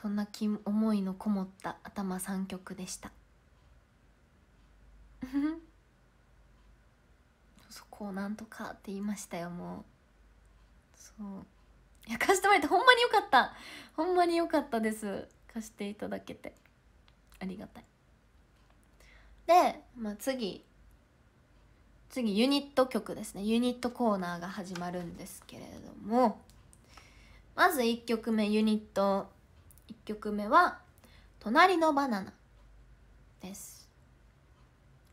そんな気思いのこもった頭3曲でした そこをなんとかって言いましたよもうそういや貸してもらえてほんまによかったほんまによかったです貸していただけてありがたいで、まあ、次次ユニット曲ですねユニットコーナーが始まるんですけれどもまず1曲目ユニット1曲目は「隣のバナナ」です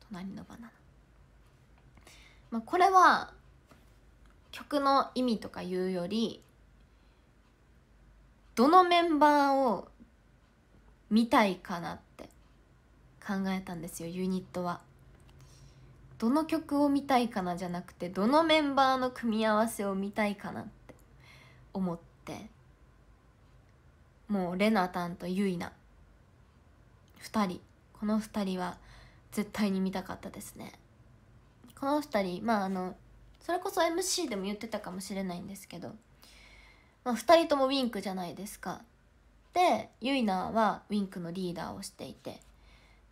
隣のバナナまあこれは曲の意味とかいうよりどのメンバーを見たいかなって考えたんですよユニットは。どの曲を見たいかなじゃなくてどのメンバーの組み合わせを見たいかなって思ってもうレナタンとユイナ2人この2人は絶対に見たかったですねこの2人まああのそれこそ MC でも言ってたかもしれないんですけど、まあ、2人ともウィンクじゃないですかでユイナはウィンクのリーダーをしていて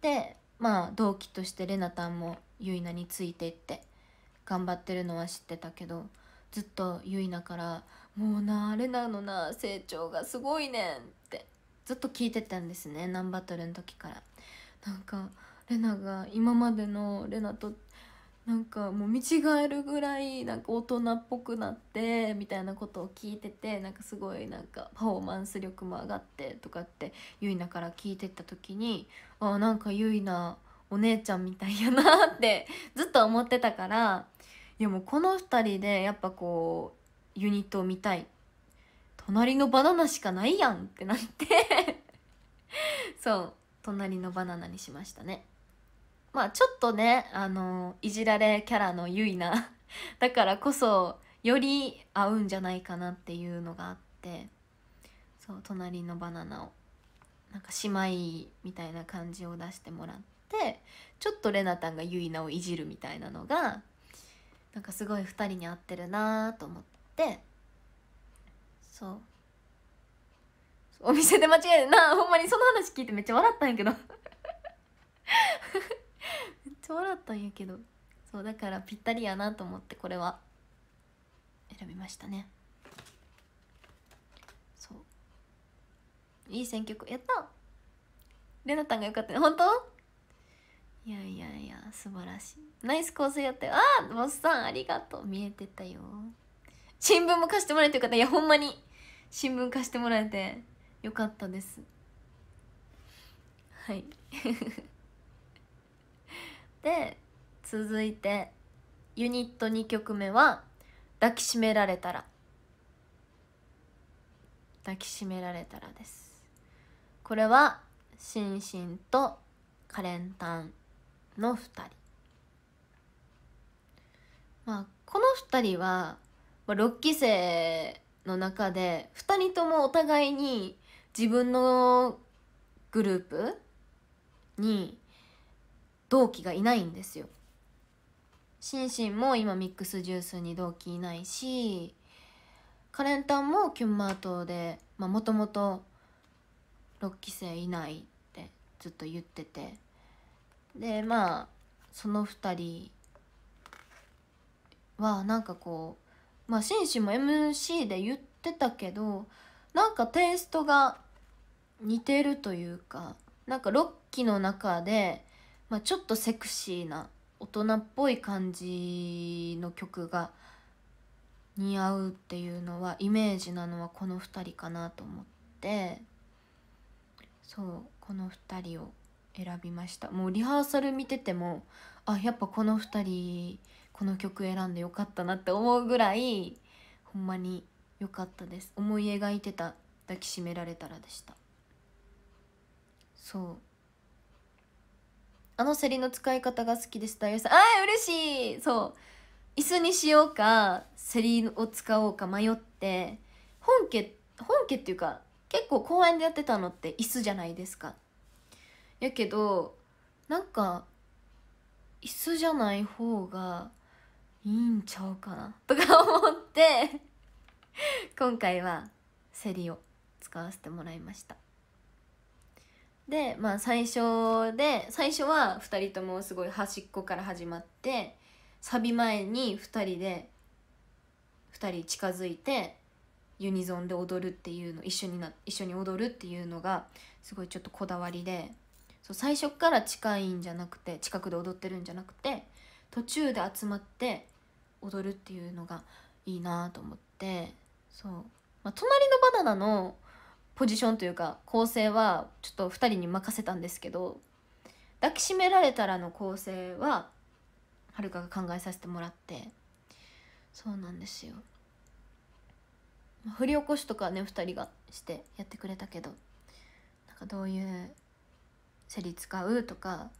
でまあ同期としてレナタンもユイナについていって頑張ってるのは知ってたけどずっとユイナから「もうなレナのな成長がすごいねんってずっと聞いてたんですねナンバトルの時からなんかレナが今までのレナとなんかもう見違えるぐらいなんか大人っぽくなってみたいなことを聞いててなんかすごいなんかパフォーマンス力も上がってとかってゆいなから聞いてった時にあなんかゆいなお姉ちゃんみたいやなってずっと思ってたからいやもうこの2人でやっぱこうユニットを見たい隣のバナナしかないやんってなって そう隣のバナナにしましたねまあちょっとねあのいじられキャラのゆいな だからこそより合うんじゃないかなっていうのがあってそう隣のバナナをなんか姉妹みたいな感じを出してもらってちょっとレナタンがゆいなをいじるみたいなのがなんかすごい2人に合ってるなと思って。ってそうお店で間違えてなほんまにその話聞いてめっちゃ笑ったんやけど めっちゃ笑ったんやけどそうだからぴったりやなと思ってこれは選びましたねそういい選曲やったレナタンがよかったね本当いやいやいや素晴らしいナイス構成やったよあっボスさんありがとう見えてたよ新聞も貸してもらえてよかったいやほんまに新聞貸してもらえてよかったですはい で続いてユニット2曲目は「抱きしめられたら」抱きしめられたらですこれはシンシンとカレンタンの2人まあこの2人はまあ、6期生の中で2人ともお互いに自分のグループに同期がいないんですよ。シンシンも今ミックスジュースに同期いないしカレンタンもキュンマートでもともと6期生いないってずっと言っててでまあその2人はなんかこうまあ紳士も MC で言ってたけどなんかテイストが似てるというかなんか6期の中で、まあ、ちょっとセクシーな大人っぽい感じの曲が似合うっていうのはイメージなのはこの2人かなと思ってそうこの2人を選びましたもうリハーサル見ててもあやっぱこの2人この曲選んでよかったなって思うぐらいほんまに良かったです思い描いてた抱きしめられたらでしたそうあのセリの使い方が好きです大吉さんああ嬉しいそう椅子にしようかセリを使おうか迷って本家本家っていうか結構公園でやってたのって椅子じゃないですかやけどなんか椅子じゃない方がいいんちゃうかなとか思って今回はセリを使わせてもらいましたでまあ最初で最初は2人ともすごい端っこから始まってサビ前に2人で2人近づいてユニゾンで踊るっていうの一緒にな一緒に踊るっていうのがすごいちょっとこだわりでそう最初から近いんじゃなくて近くで踊ってるんじゃなくて途中で集まって踊るっていうのがいいなと思ってそう、まあ、隣のバナナのポジションというか構成はちょっと2人に任せたんですけど「抱きしめられたら」の構成ははるかが考えさせてもらってそうなんですよ。振り起こしとかね2人がしてやってくれたけどなんかどういうセり使うとか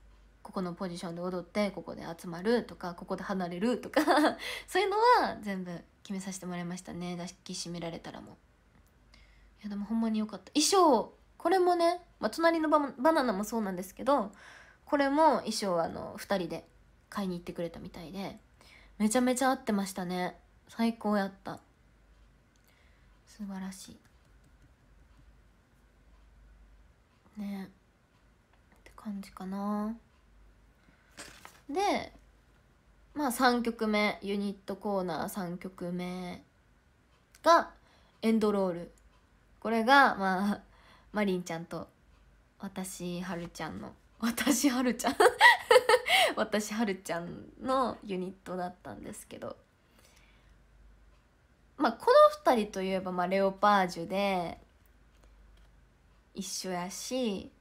ここのポジションで踊ってここで集まるとかここで離れるとか そういうのは全部決めさせてもらいましたね抱きしめられたらもいやでもほんまによかった衣装これもね、まあ、隣のバナナもそうなんですけどこれも衣装あの2人で買いに行ってくれたみたいでめちゃめちゃ合ってましたね最高やった素晴らしいねって感じかなでまあ3曲目ユニットコーナー3曲目がエンドロールこれがまあマリンちゃんと私はるちゃんの私はるちゃん 私はるちゃんのユニットだったんですけどまあこの2人といえばまあレオパージュで一緒やし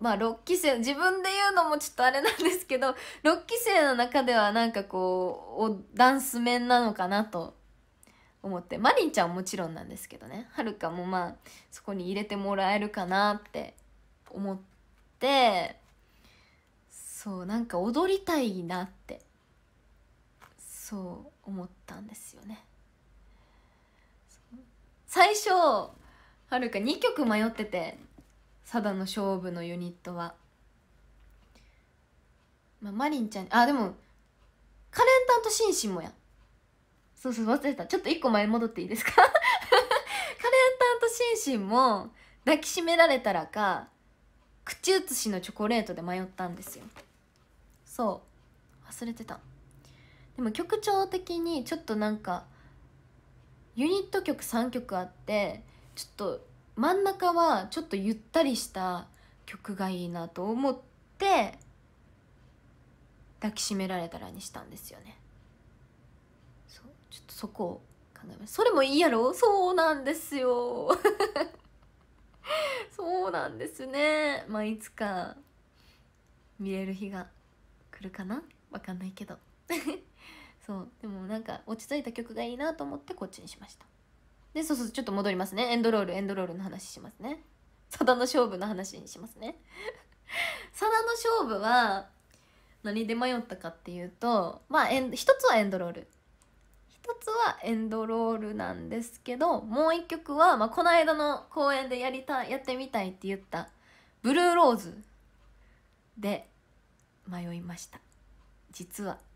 まあ6期生自分で言うのもちょっとあれなんですけど6 期生の中ではなんかこうダンス面なのかなと思ってまりんちゃんはもちろんなんですけどねはるかもまあそこに入れてもらえるかなって思ってそうなんか踊りたいなってそう思ったんですよね最初はるか2曲迷ってて佐田の勝負のユニットは、まあ、マリンちゃんあでもカレンタンとシンシンもやそうそう忘れてたちょっと1個前戻っていいですか カレンタンとシンシンも抱きしめられたらか口移しのチョコレートで迷ったんですよそう忘れてたでも曲調的にちょっとなんかユニット曲3曲あってちょっと真ん中はちょっとゆったりした曲がいいなと思って抱きしめられたらにしたんですよねそうちょっとそこを考えますそれもいいやろそうなんですよ そうなんですねまあいつか見れる日が来るかなわかんないけど そうでもなんか落ち着いた曲がいいなと思ってこっちにしましたでそうそうちょっと戻りますねエンドロールエンドロールの話しますね佐田の勝負の話にしますね佐田 の勝負は何で迷ったかっていうとまあ一つはエンドロール一つはエンドロールなんですけどもう一曲は、まあ、この間の公演でやりたやってみたいって言った「ブルーローズ」で迷いました実は。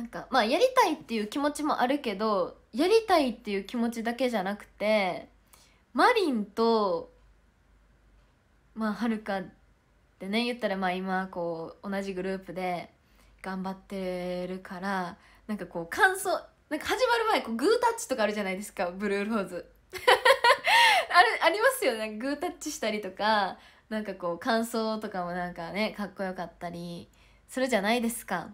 なんかまあやりたいっていう気持ちもあるけどやりたいっていう気持ちだけじゃなくてマリンとまあはるかってね言ったらまあ今こう同じグループで頑張ってるからなんかこう感想なんか始まる前こうグータッチとかあるじゃないですかブルーローズ あれありますよねグータッチしたりとかなんかこう感想とかもなんかねかっこよかったりするじゃないですか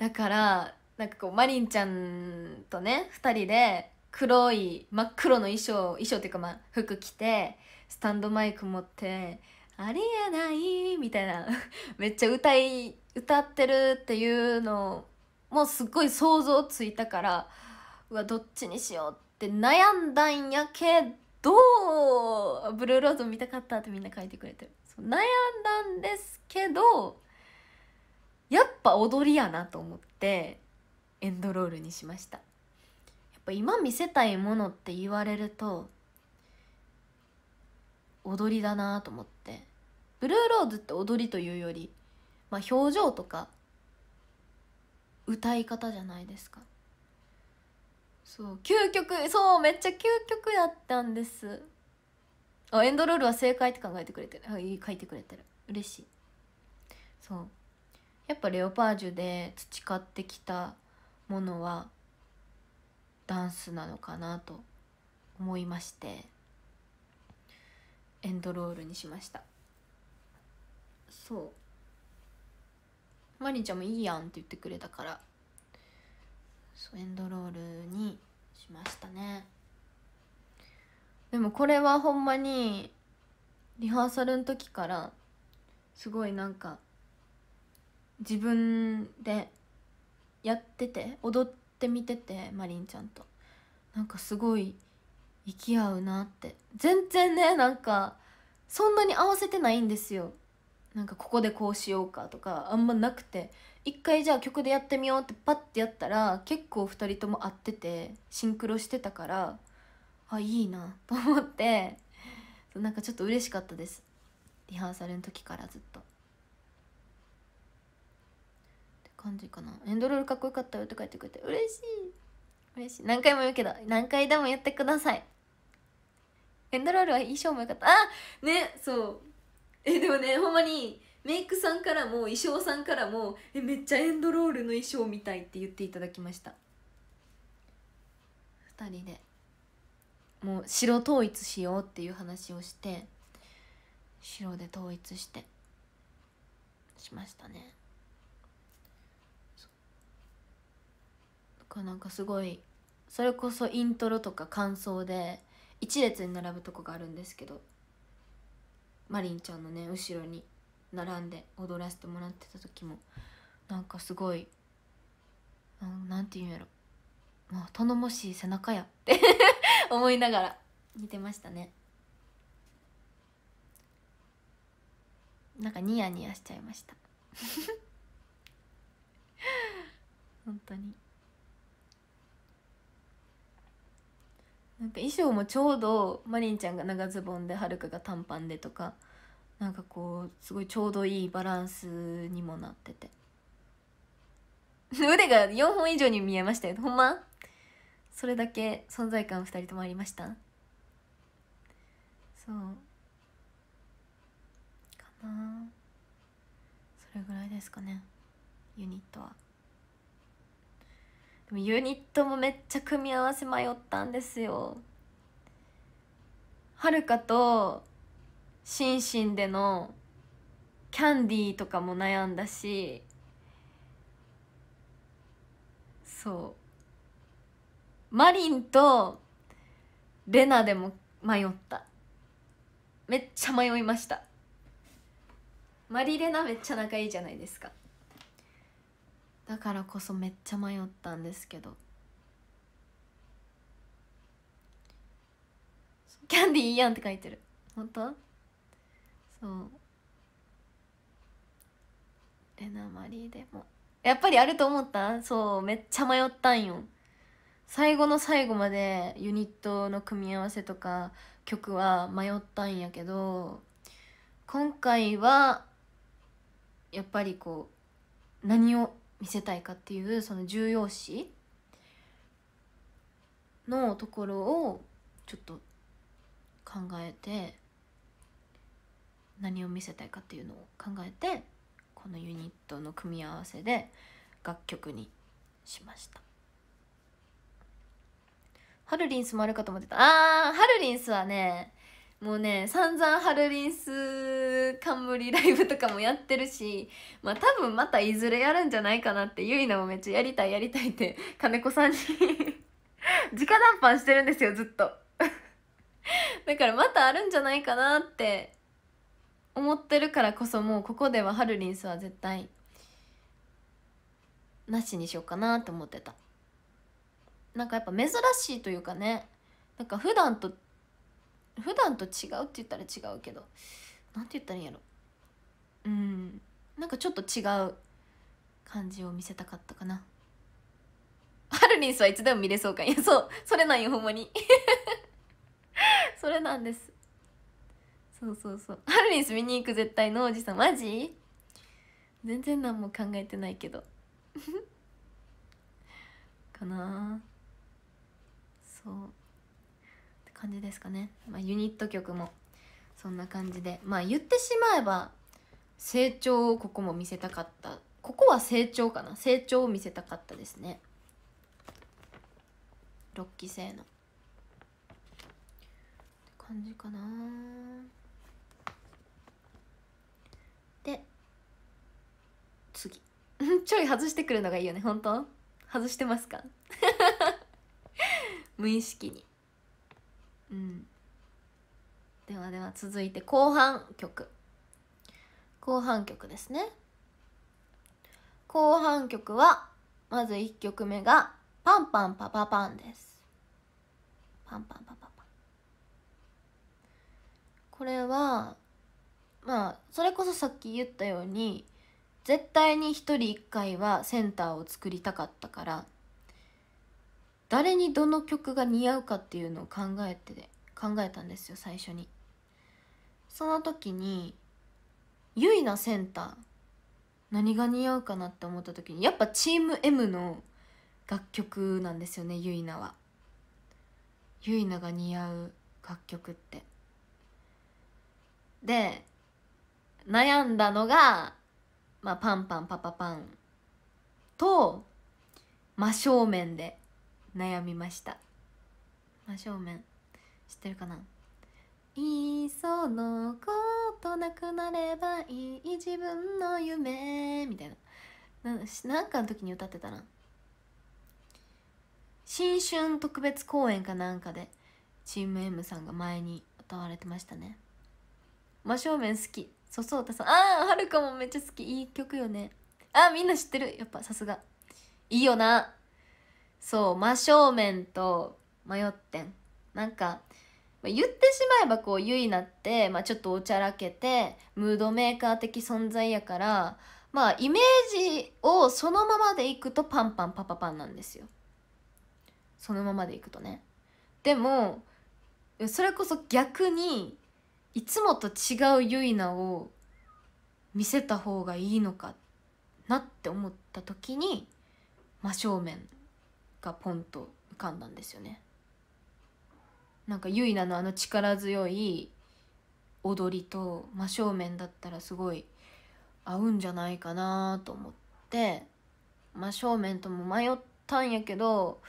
だからなんかこうマリンちゃんとね2人で黒い真っ黒の衣装衣装っていうかまあ服着てスタンドマイク持って「ありえない」みたいな めっちゃ歌い歌ってるっていうのもすっごい想像ついたからうわどっちにしようって悩んだんやけどブルーローズ見たかったってみんな書いてくれてる。悩んだんですけどやっぱ踊りやなと思ってエンドロールにしましたやっぱ今見せたいものって言われると踊りだなと思ってブルーローズって踊りというより、まあ、表情とか歌い方じゃないですかそう究極そうめっちゃ究極やったんですあエンドロールは正解って考えてくれてる、いい、書いてくれてる嬉しいそうやっぱレオパージュで培ってきたものはダンスなのかなと思いましてエンドロールにしましたそうリりちゃんも「いいやん」って言ってくれたからそうエンドロールにしましたねでもこれはほんまにリハーサルの時からすごいなんか自分でやってて踊ってみててマリンちゃんとなんかすごい行き合うなって全然ねなんかそんなに合わせてないんですよなんかここでこうしようかとかあんまなくて一回じゃあ曲でやってみようってパッてやったら結構2人とも合っててシンクロしてたからあいいなと思ってなんかちょっと嬉しかったですリハーサルの時からずっと。感じかなエンドロールかっこよかったよって書いてくれて嬉しい嬉しい何回も言うけど何回でも言ってくださいエンドロールは衣装もよかったあねそうえでもねほんまにメイクさんからも衣装さんからもえめっちゃエンドロールの衣装みたいって言っていただきました2人でもう白統一しようっていう話をして白で統一してしましたねなんかすごいそれこそイントロとか感想で一列に並ぶとこがあるんですけどマリンちゃんのね後ろに並んで踊らせてもらってた時もなんかすごい何て言うんやろもう頼もしい背中やって 思いながら見てましたねなんかニヤニヤしちゃいました 本当に。なんか衣装もちょうどマリンちゃんが長ズボンではるかが短パンでとかなんかこうすごいちょうどいいバランスにもなってて腕が4本以上に見えましたよほんまそれだけ存在感2人ともありましたそうかなそれぐらいですかねユニットは。ユニットもめっちゃ組み合わせ迷ったんですよはるかとシンシンでのキャンディーとかも悩んだしそうマリンとレナでも迷っためっちゃ迷いましたマリレナめっちゃ仲いいじゃないですかだからこそめっちゃ迷ったんですけどキャンディーいいやんって書いてる本当そうレナマリーでもやっぱりあると思ったそうめっちゃ迷ったんよ最後の最後までユニットの組み合わせとか曲は迷ったんやけど今回はやっぱりこう何を見せたいかっていうその重要視のところをちょっと考えて何を見せたいかっていうのを考えてこのユニットの組み合わせで楽曲にしました。ハルリンスもあるかと思ってた。あー、ハルリンスはね、もうね散々ハルリンス冠ライブとかもやってるしまあ多分またいずれやるんじゃないかなってゆいなもめっちゃやりたいやりたいって金子さんに 直談判してるんですよずっと だからまたあるんじゃないかなって思ってるからこそもうここではハルリンスは絶対なしにしようかなと思ってたなんかやっぱ珍しいというかねなんか普段と普段と違うって言ったら違うけど何て言ったらいいやろうんなんかちょっと違う感じを見せたかったかなハルリンスはいつでも見れそうかいやそうそれなんよほんまに それなんですそうそうそうハルリンス見に行く絶対のおじさんマジ全然何も考えてないけど かなそう感じですかね、まあ、ユニット曲もそんな感じでまあ言ってしまえば成長をここも見せたかったここは成長かな成長を見せたかったですね6期生の感じかなで次 ちょい外してくるのがいいよね本当外してますか 無意識にうんではでは続いて後半曲後半曲ですね後半曲はまず1曲目が「パンパンパパパン」ですパンパンパパパンこれはまあそれこそさっき言ったように絶対に1人1回はセンターを作りたかったから誰にどの曲が似合うかっていうのを考えて考えたんですよ最初にその時にゆいなセンター何が似合うかなって思った時にやっぱチーム M の楽曲なんですよねゆいなはゆいなが似合う楽曲ってで悩んだのが、まあ、パンパンパパパンと真正面で悩みました真正面知ってるかないっそのことなくなればいい自分の夢みたいななんかの時に歌ってたな新春特別公演かなんかでチーム M さんが前に歌われてましたね真正面好きそそうたさんああはるかもめっちゃ好きいい曲よねあみんな知ってるやっぱさすがいいよなそう真正面と迷ってんなんか言ってしまえばこうゆいなって、まあ、ちょっとおちゃらけてムードメーカー的存在やからまあイメージをそのままでいくとパンパンパパパンなんですよそのままでいくとねでもそれこそ逆にいつもと違うゆいなを見せた方がいいのかなって思った時に真正面がポンと浮かんだんですよねなんかユイナのあの力強い踊りと真正面だったらすごい合うんじゃないかなと思って真正面とも迷ったんやけど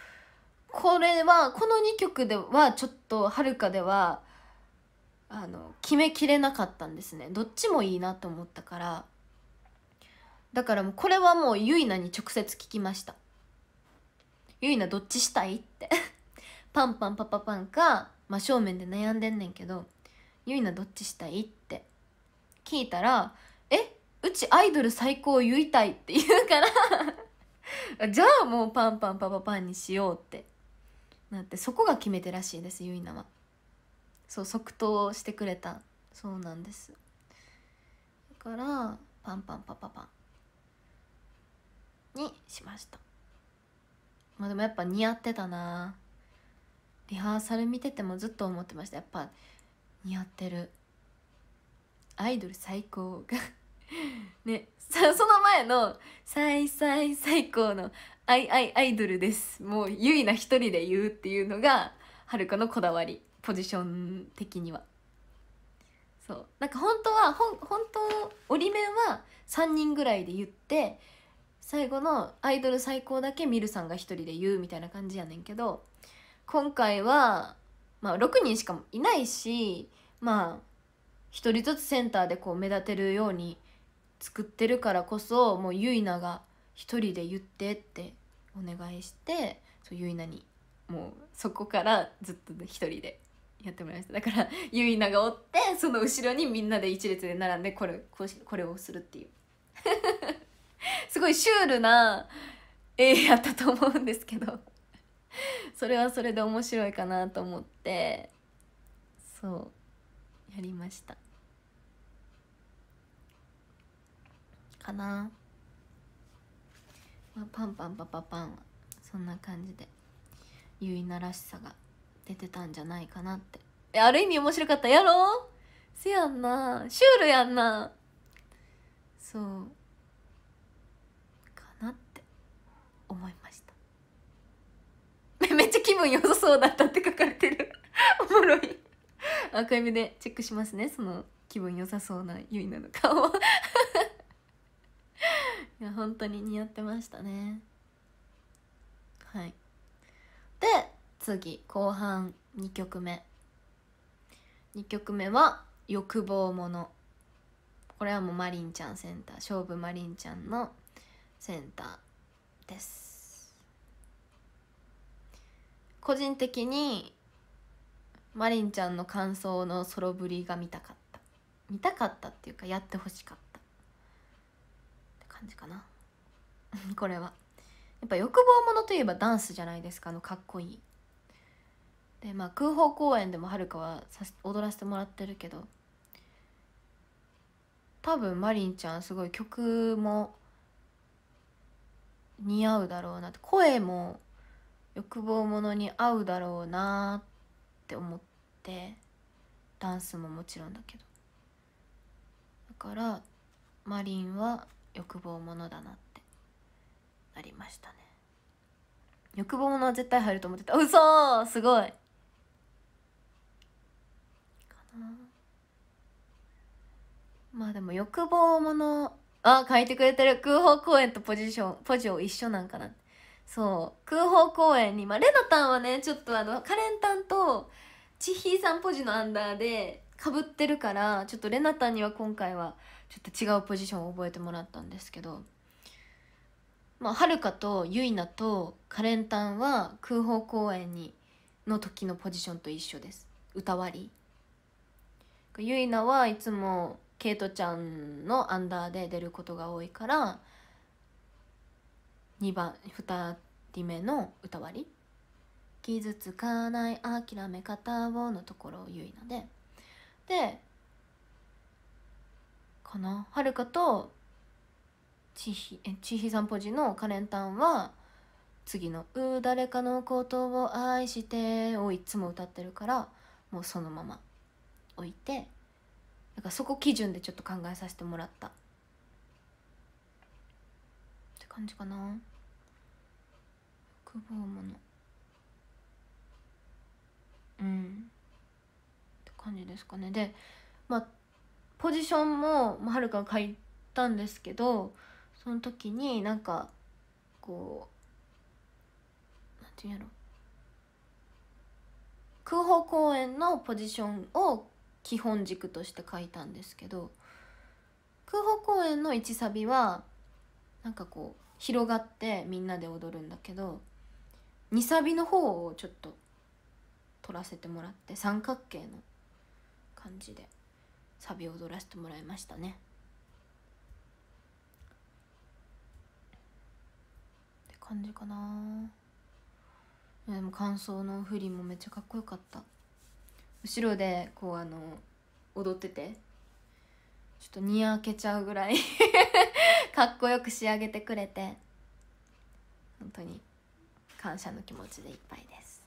これはこの2曲ではちょっとはるかではあの決めきれなかったんですねどっちもいいなと思ったからだからもうこれはもうゆいなに直接聞きましたゆいなどっちしたいって パンパンパパパンか真正面で悩んでんねんけどゆいなどっちしたいって聞いたらえうちアイドル最高言いたいって言うから じゃあもうパンパンパパパンにしようってなってそこが決めてらしいですゆいなはそう即答してくれたそうなんですだからパンパンパパパンにしましたまあでもやっぱ似合ってたなリハーサル見ててもずっと思ってましたやっぱ似合ってるアイドル最高が ねさその前の「最最最高」の「アイアイアイドルです」もう優位な一人で言うっていうのがはるかのこだわりポジション的にはそうなんか本当はほ本当折り面は3人ぐらいで言って最後の「アイドル最高」だけミルさんが1人で言うみたいな感じやねんけど今回は、まあ、6人しかいないしまあ1人ずつセンターでこう目立てるように作ってるからこそもうゆいなが1人で言ってってお願いしてそうゆいなにもうそこからずっと1人でやってもらいましただからゆいながおってその後ろにみんなで一列で並んでこれこれをするっていう。すごいシュールな絵やったと思うんですけどそれはそれで面白いかなと思ってそうやりましたかな、まあ、パンパンパパパンはそんな感じでゆいならしさが出てたんじゃないかなってえ、ある意味面白かったやろせやんなシュールやんなそう思いました めっちゃ気分良さそうだったって書かれてる おもろいアーカイブでチェックしますねその気分良さそうなゆいなの顔 いや本当に似合ってましたねはいで次後半2曲目2曲目は「欲望もの」これはもうマリンちゃんセンター勝負マリンちゃんのセンターです個人的にマリンちゃんの感想のソロぶりが見たかった見たかったっていうかやってほしかったって感じかな これはやっぱ欲望ものといえばダンスじゃないですかあのかっこいいでまあ空砲公演でもはるかは踊らせてもらってるけど多分マリンちゃんすごい曲も似合うだろうなって声も欲望ものに合うだろうなって思ってダンスももちろんだけどだからマリンは欲望ものだなってなりましたね欲望ものは絶対入ると思ってた嘘すごいかなまあでも欲望ものあ、書いてくれてる。空砲公園とポジション、ポジを一緒なんかな。そう。空砲公園に、まあ、レナタンはね、ちょっとあの、カレンタンと、ちひーさんポジのアンダーでかぶってるから、ちょっとレナタンには今回は、ちょっと違うポジションを覚えてもらったんですけど、まあ、はるかとゆいなとカレンタンは空砲公演に、の時のポジションと一緒です。歌割り。ゆいなはいつもケイトちゃんのアンダーで出ることが多いから2番2人目の歌割り「傷つかない諦め方を」のところを言いのででこのはるかとちひちひさんぽじのカレンタンは次の「う誰かのことを愛して」をいつも歌ってるからもうそのまま置いて。だからそこ基準でちょっと考えさせてもらったって感じかな欲望ものうんって感じですかねでまあポジションもはるかが書いたんですけどその時になんかこうなんていうんやろ空砲公演のポジションを基本軸として書いたんですけど空母公演の1サビはなんかこう広がってみんなで踊るんだけど2サビの方をちょっと取らせてもらって三角形の感じでサビを踊らせてもらいましたね。って感じかなでも感想の振りもめっちゃかっこよかった。後ろでこうあの踊っててちょっとにやけちゃうぐらい かっこよく仕上げてくれて本当に感謝の気持ちでいっぱいです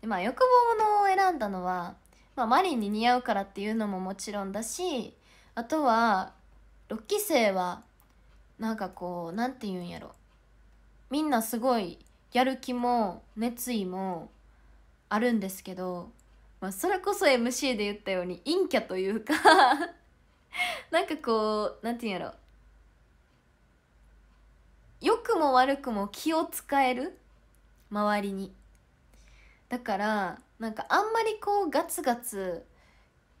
でまあ欲望ものを選んだのは、まあ、マリンに似合うからっていうのももちろんだしあとは6期生はなんかこう何て言うんやろみんなすごいやる気も熱意もあるんですけどまあ、それこそ MC で言ったように陰キャというか なんかこうなんて言うんやろ良くも悪くも気を使える周りにだからなんかあんまりこうガツガツ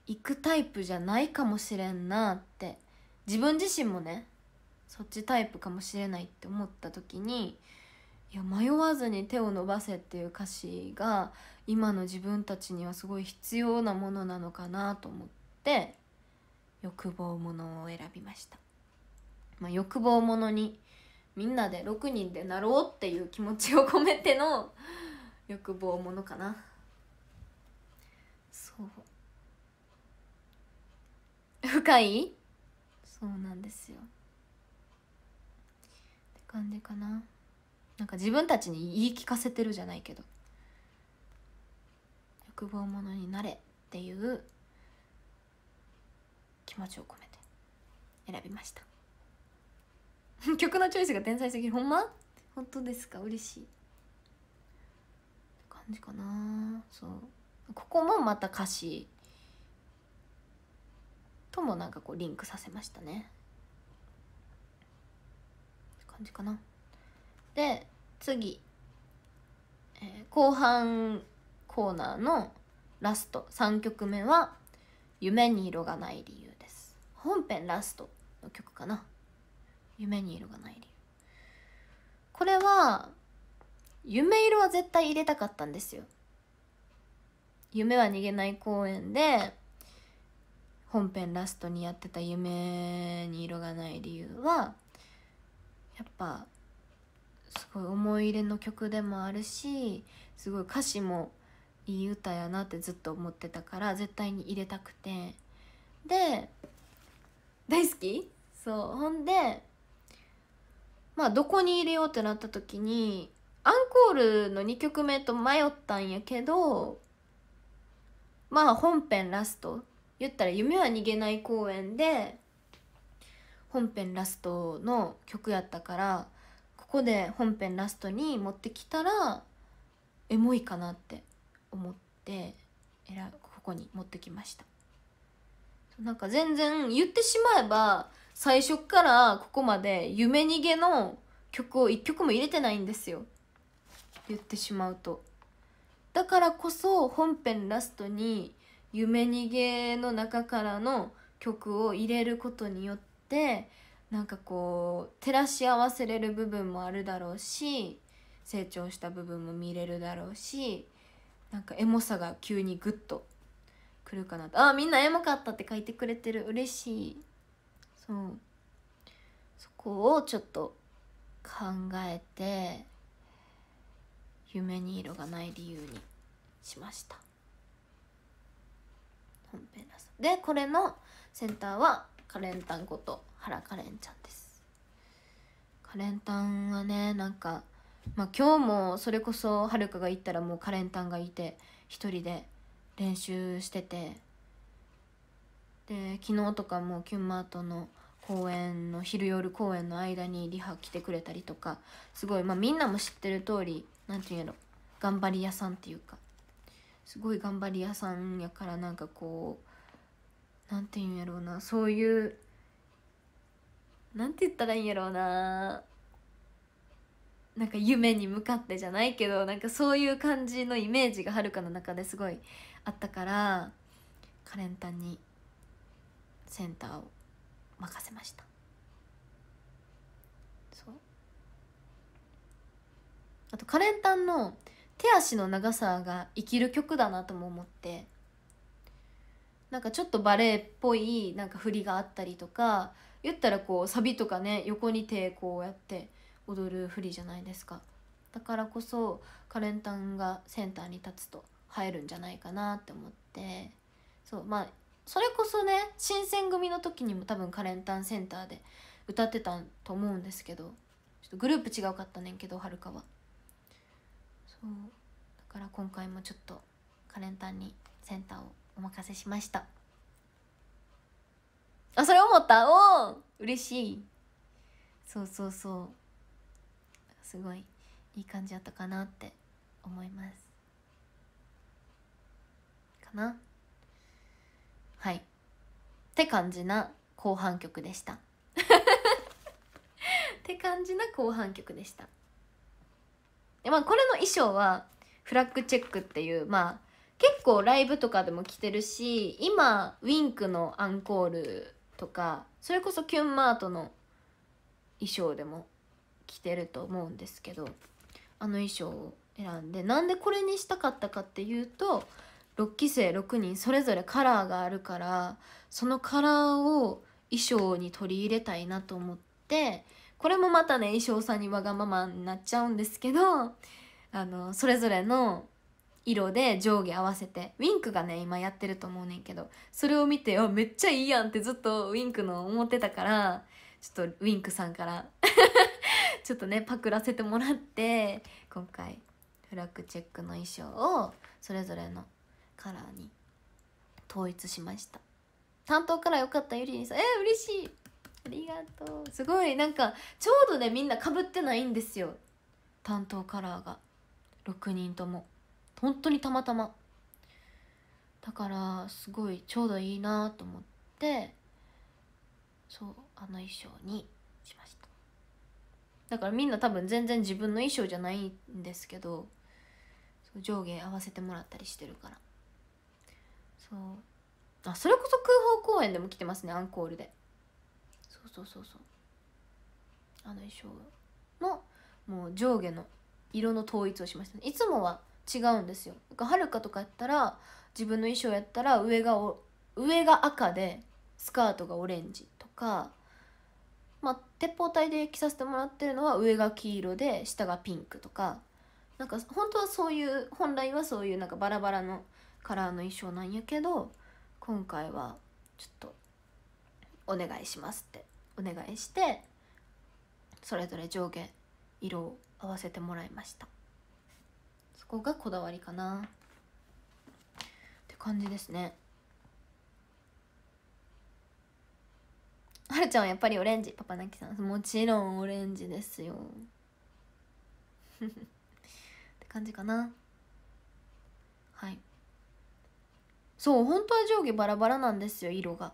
いくタイプじゃないかもしれんなって自分自身もねそっちタイプかもしれないって思った時にいや迷わずに手を伸ばせっていう歌詞が今の自分たちにはすごい必要なものなのかなと思って欲望ものを選びました、まあ、欲望ものにみんなで6人でなろうっていう気持ちを込めての欲望ものかなそう深いそうなんですよって感じかななんか自分たちに言い聞かせてるじゃないけど望者になれっていう気持ちを込めて選びました 曲のチョイスが天才すぎるほんま本当ですか嬉しい感じかなそうここもまた歌詞ともなんかこうリンクさせましたね感じかなで次、えー、後半コーナーのラスト3曲目は「夢に色がない理由」です本編ラストの曲かな「夢に色がない理由」これは夢色は絶対入れたかったんですよ夢は逃げない公演で本編ラストにやってた夢に色がない理由はやっぱすごい思い入れの曲でもあるしすごい歌詞もいい歌やなってずっと思ってたから絶対に入れたくてで大好きそうほんでまあどこに入れようってなった時にアンコールの2曲目と迷ったんやけどまあ本編ラスト言ったら「夢は逃げない公演」で本編ラストの曲やったからここで本編ラストに持ってきたらエモいかなって思ってここに持ってきましたなんか全然言ってしまえば最初からここまで夢逃げの曲を1曲も入れてないんですよ言ってしまうとだからこそ本編ラストに夢逃げの中からの曲を入れることによってなんかこう照らし合わせれる部分もあるだろうし成長した部分も見れるだろうしなんかエモさが急にグッとくるかなあみんなエモかったって書いてくれてる嬉しいそうそこをちょっと考えて夢に色がない理由にしました本編でこれのセンターはカレンタンこと原カレンちゃんですカレンタンはねなんかまあ、今日もそれこそはるかが行ったらもうカレンタンがいて一人で練習しててで昨日とかもキュンマートの公演の昼夜公演の間にリハ来てくれたりとかすごい、まあ、みんなも知ってる通り何て言うんやろ頑張り屋さんっていうかすごい頑張り屋さんやからなんかこう何て言うんやろうなそういう何て言ったらいいんやろうななんか夢に向かってじゃないけどなんかそういう感じのイメージがはるかの中ですごいあったからカレンタンにセンターを任せましたそうあとカレンタンの手足の長さが生きる曲だなとも思ってなんかちょっとバレエっぽいなんか振りがあったりとか言ったらこうサビとかね横に手こうやって。踊るふりじゃないですかだからこそカレンタンがセンターに立つと入るんじゃないかなって思ってそうまあそれこそね新選組の時にも多分カレンタンセンターで歌ってたと思うんですけどちょっとグループ違うかったねんけどはるかはそうだから今回もちょっとカレンタンにセンターをお任せしましたあそれ思ったおお嬉しいそうそうそうすごいいい感じだったかなって思いますかなはいって感じな後半曲でした って感じな後半曲でしたでまあこれの衣装はフラッグチェックっていうまあ結構ライブとかでも着てるし今ウィンクのアンコールとかそれこそキュンマートの衣装でも着てると思うんですけどあの衣装を選んでなんでこれにしたかったかっていうと6期生6人それぞれカラーがあるからそのカラーを衣装に取り入れたいなと思ってこれもまたね衣装さんにわがままになっちゃうんですけどあのそれぞれの色で上下合わせてウィンクがね今やってると思うねんけどそれを見てあめっちゃいいやんってずっとウィンクの思ってたからちょっとウィンクさんからちょっとねパクらせてもらって今回フラッグチェックの衣装をそれぞれのカラーに統一しました担当から良かったゆりにさんえー、嬉しいありがとうすごいなんかちょうどねみんなかぶってないんですよ担当カラーが6人とも本当にたまたまだからすごいちょうどいいなと思ってそうあの衣装にだからみんな多分全然自分の衣装じゃないんですけど上下合わせてもらったりしてるからそうあそれこそ空港公演でも来てますねアンコールでそうそうそうそうあの衣装のもう上下の色の統一をしました、ね、いつもは違うんですよはるかとかやったら自分の衣装やったら上がお上が赤でスカートがオレンジとかまあ、鉄砲隊で着させてもらってるのは上が黄色で下がピンクとかなんか本当はそういう本来はそういうなんかバラバラのカラーの衣装なんやけど今回はちょっとお願いしますってお願いしてそれぞれ上下色を合わせてもらいましたそこがこだわりかなって感じですねはるちゃんはやっぱりオレンジパパなきさんもちろんオレンジですよって感じかなはいそう本当は上下バラバラなんですよ色が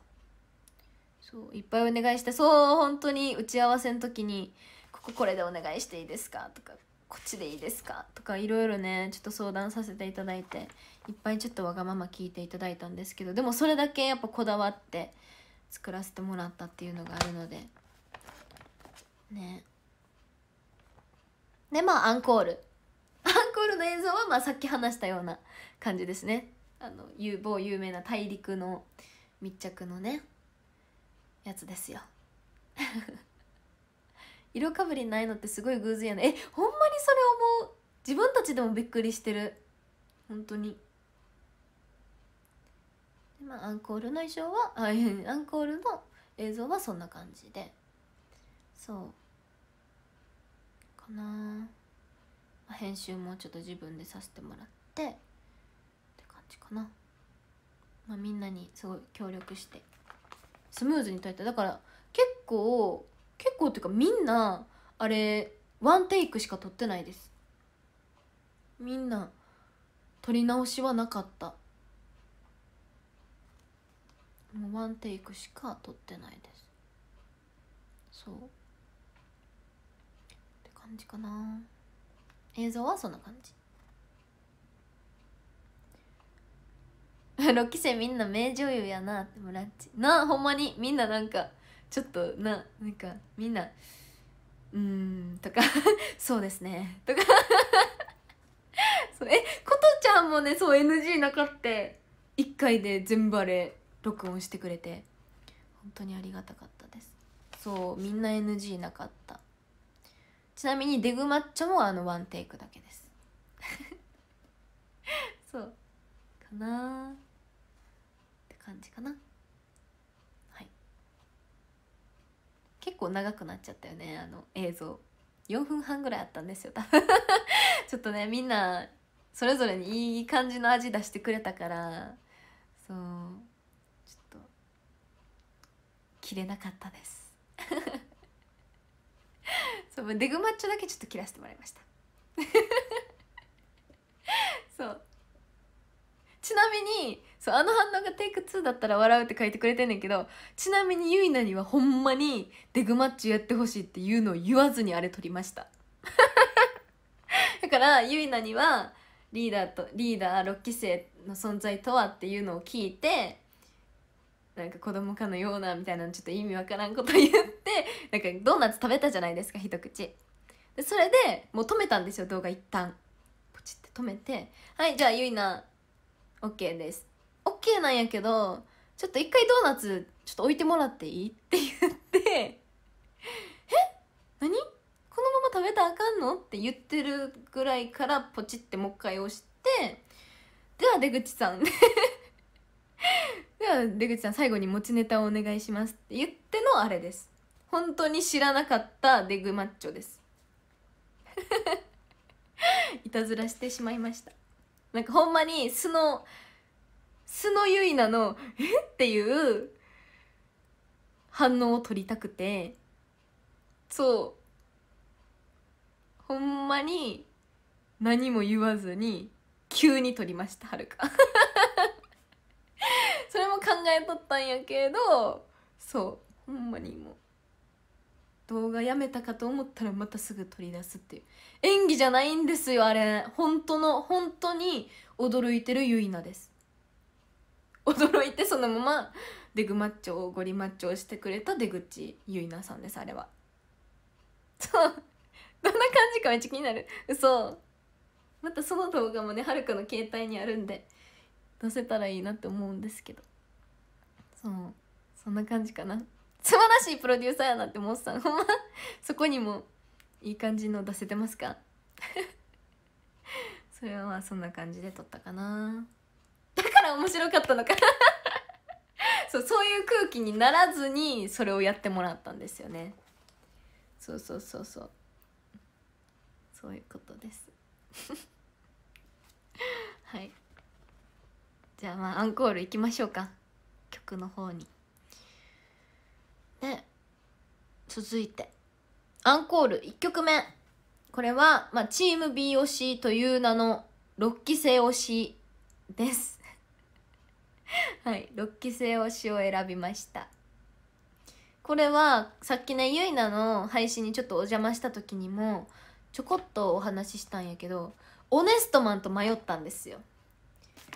そういっぱいお願いしてそう本当に打ち合わせの時に「こここれでお願いしていいですか?」とか「こっちでいいですか?」とかいろいろねちょっと相談させていただいていっぱいちょっとわがまま聞いていただいたんですけどでもそれだけやっぱこだわって作らせてもらったっていうのがあるのでねでまあアンコール アンコールの映像はまあさっき話したような感じですねあの某有名な大陸の密着のねやつですよ 色かぶりないのってすごい偶然やねえほんまにそれ思う自分たちでもびっくりしてる本当にまあ、アンコールの衣装は あアンコールの映像はそんな感じでそうかな編集もちょっと自分でさせてもらってって感じかな、まあ、みんなにすごい協力してスムーズに撮れただから結構結構っていうかみんなあれワンテイクしか撮ってないですみんな撮り直しはなかったもうワンテイクしか撮ってないですそうって感じかな映像はそんな感じ6期生みんな名女優やなってもらっちなほんまにみんななんかちょっとななんかみんなうんとか そうですねとか そうえことちゃんもねそう NG なかって1回で全バレ録音してくれて本当にありがたかったですそうみんな NG なかったちなみにデグマッチョもあのワンテイクだけです そうかなって感じかなはい結構長くなっちゃったよねあの映像4分半ぐらいあったんですよ多分 ちょっとねみんなそれぞれにいい感じの味出してくれたからそう着れなかったです そうデグマッチョだけちょっと切らせてもらいました そうちなみにそうあの反応がテイク2だったら笑うって書いてくれてんねんけどちなみにゆいなにはほんまにデグマッチョやってほしいっていうのを言わずにあれ撮りました だからゆいなにはリーダーとリーダー6期生の存在とはっていうのを聞いてなんか子供かのようなみたいなちょっと意味わからんこと言って なんかドーナツ食べたじゃないですか一口でそれでもう止めたんですよ動画一旦ポチって止めて「はいじゃあゆいな OK です」OK なんやけどちょっと一回ドーナツちょっと置いてもらっていいって言って「え何このまま食べたらあかんの?」って言ってるぐらいからポチってもう一回押してでは出口さんでは出口さん最後に持ちネタをお願いしますって言ってのあれです本当に知らなかったデグマッチョです いたずらしてしまいましたなんかほんまに素の素のゆいなの「えっ?」ていう反応を取りたくてそうほんまに何も言わずに急に取りましたはるかそれも考えとったんやけどそうほんまにもう動画やめたかと思ったらまたすぐ取り出すっていう演技じゃないんですよあれ本当の本当に驚いてるユイナです驚いてそのままデグマッチョをゴリマッチョをしてくれた出口ゆいなさんですあれはそう どんな感じかめっちゃ気になる嘘またその動画もねはるかの携帯にあるんで載せたらいいなって思うんですけどそうそんな感じかな素晴らしいプロデューサーやなって思ってんほんまそこにもいい感じの出せてますか それはまあそんな感じで撮ったかなだから面白かったのかな そうそういう空気にならずにそれをやってもらったんですよねそうそうそうそうそういうことです はいじゃあまあアンコールいきましょうか曲の方にで続いてアンコール1曲目これは、まあ、チーム B 推しという名の6期生推しです はい6期生推しを選びましたこれはさっきねゆいなの配信にちょっとお邪魔した時にもちょこっとお話ししたんやけどオネストマンと迷ったんですよ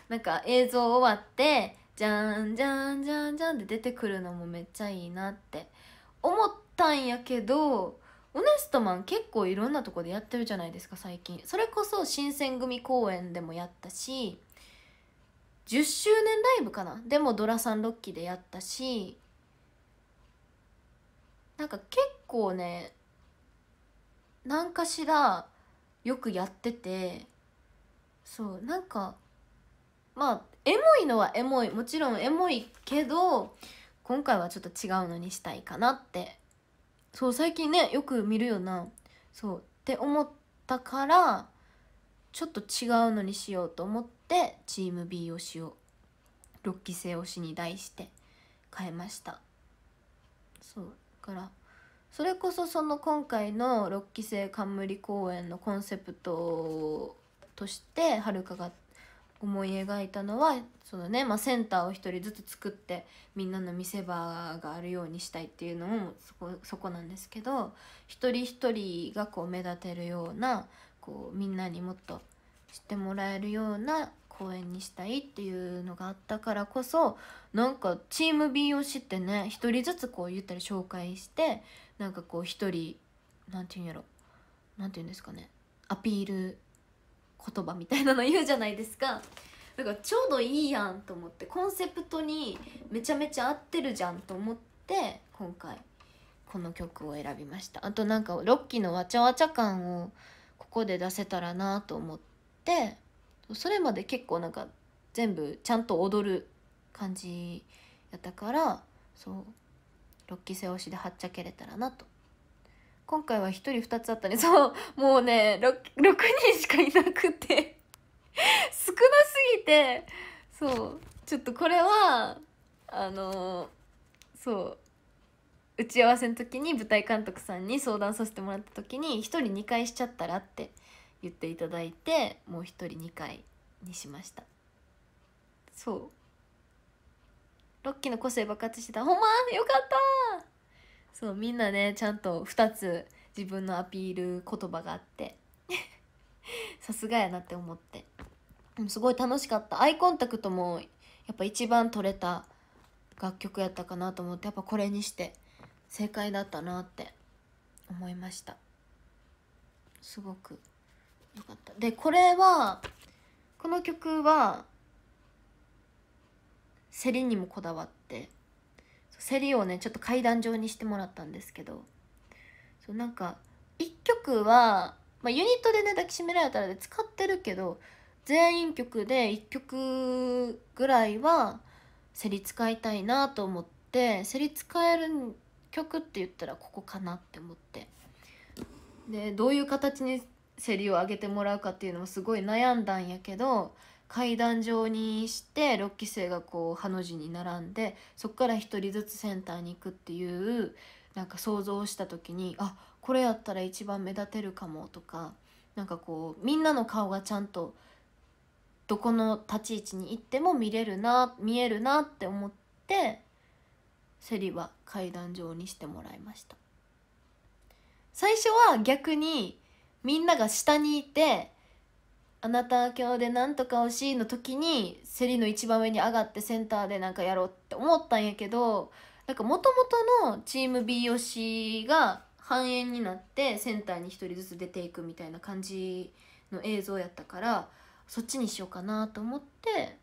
なんか映像終わってじゃんじゃんじゃんじゃんって出てくるのもめっちゃいいなって思ったんやけどオネストマン結構いろんなとこでやってるじゃないですか最近それこそ新選組公演でもやったし10周年ライブかなでもドラさんキーでやったしなんか結構ね何かしらよくやっててそうなんかまあエモいのはエモいもちろんエモいけど今回はちょっと違うのにしたいかなってそう最近ねよく見るよなそうって思ったからちょっと違うのにしようと思ってチーム B 推しを6期生推しに題して変えましたそうだからそれこそその今回の6期生冠公演のコンセプトとしてはるかが思い描いたのはそのね、まあ、センターを1人ずつ作ってみんなの見せ場があるようにしたいっていうのもそこそこなんですけど一人一人がこう目立てるようなこうみんなにもっと知ってもらえるような公演にしたいっていうのがあったからこそなんかチーム B を知ってね1人ずつこう言ったら紹介してなんかこう1人何て言うんやろ何て言うんですかねアピール言葉みたいなの言うじゃないですかだからちょうどいいやんと思ってコンセプトにめちゃめちゃ合ってるじゃんと思って今回この曲を選びましたあとなんかロッキーのわちゃわちゃ感をここで出せたらなと思ってそれまで結構なんか全部ちゃんと踊る感じやったからそうロッキー背押しではっちゃけれたらなと今回は1人2つあったねそうもうね 6, 6人しかいなくて 少なすぎてそうちょっとこれはあのー、そう打ち合わせの時に舞台監督さんに相談させてもらった時に1人2回しちゃったらって言っていただいてもう1人2回にしましたそうロッキーの個性爆発してたほんまよかったそうみんなねちゃんと2つ自分のアピール言葉があって さすがやなって思ってすごい楽しかったアイコンタクトもやっぱ一番取れた楽曲やったかなと思ってやっぱこれにして正解だったなって思いましたすごくよかったでこれはこの曲は競りにもこだわってセリをねちょっと階段状にしてもらったんですけどそうなんか1曲は、まあ、ユニットでね抱きしめられたらで使ってるけど全員曲で1曲ぐらいは競り使いたいなと思って競り使える曲って言ったらここかなって思ってでどういう形に競りを上げてもらうかっていうのもすごい悩んだんやけど階段状にして6期生がこうハの字に並んでそこから1人ずつセンターに行くっていうなんか想像した時にあこれやったら一番目立てるかもとかなんかこうみんなの顔がちゃんとどこの立ち位置に行っても見れるな見えるなって思ってセリは階段状にしてもらいました最初は逆にみんなが下にいてあなた今日でなんとか欲しいの時に競りの一番上に上がってセンターでなんかやろうって思ったんやけどなんかもともとのチーム B 推しが半円になってセンターに1人ずつ出ていくみたいな感じの映像やったからそっちにしようかなと思って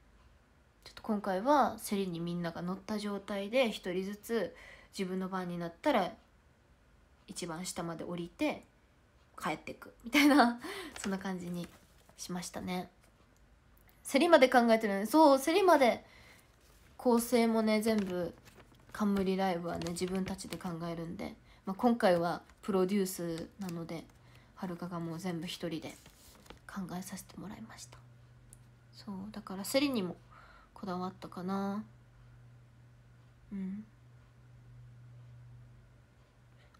ちょっと今回は競りにみんなが乗った状態で1人ずつ自分の番になったら一番下まで降りて帰ってくみたいなそんな感じにしましたね競りまで考えてるねそう競りまで構成もね全部冠ライブはね自分たちで考えるんで、まあ、今回はプロデュースなのではるかがもう全部一人で考えさせてもらいましたそうだから競りにもこだわったかなうん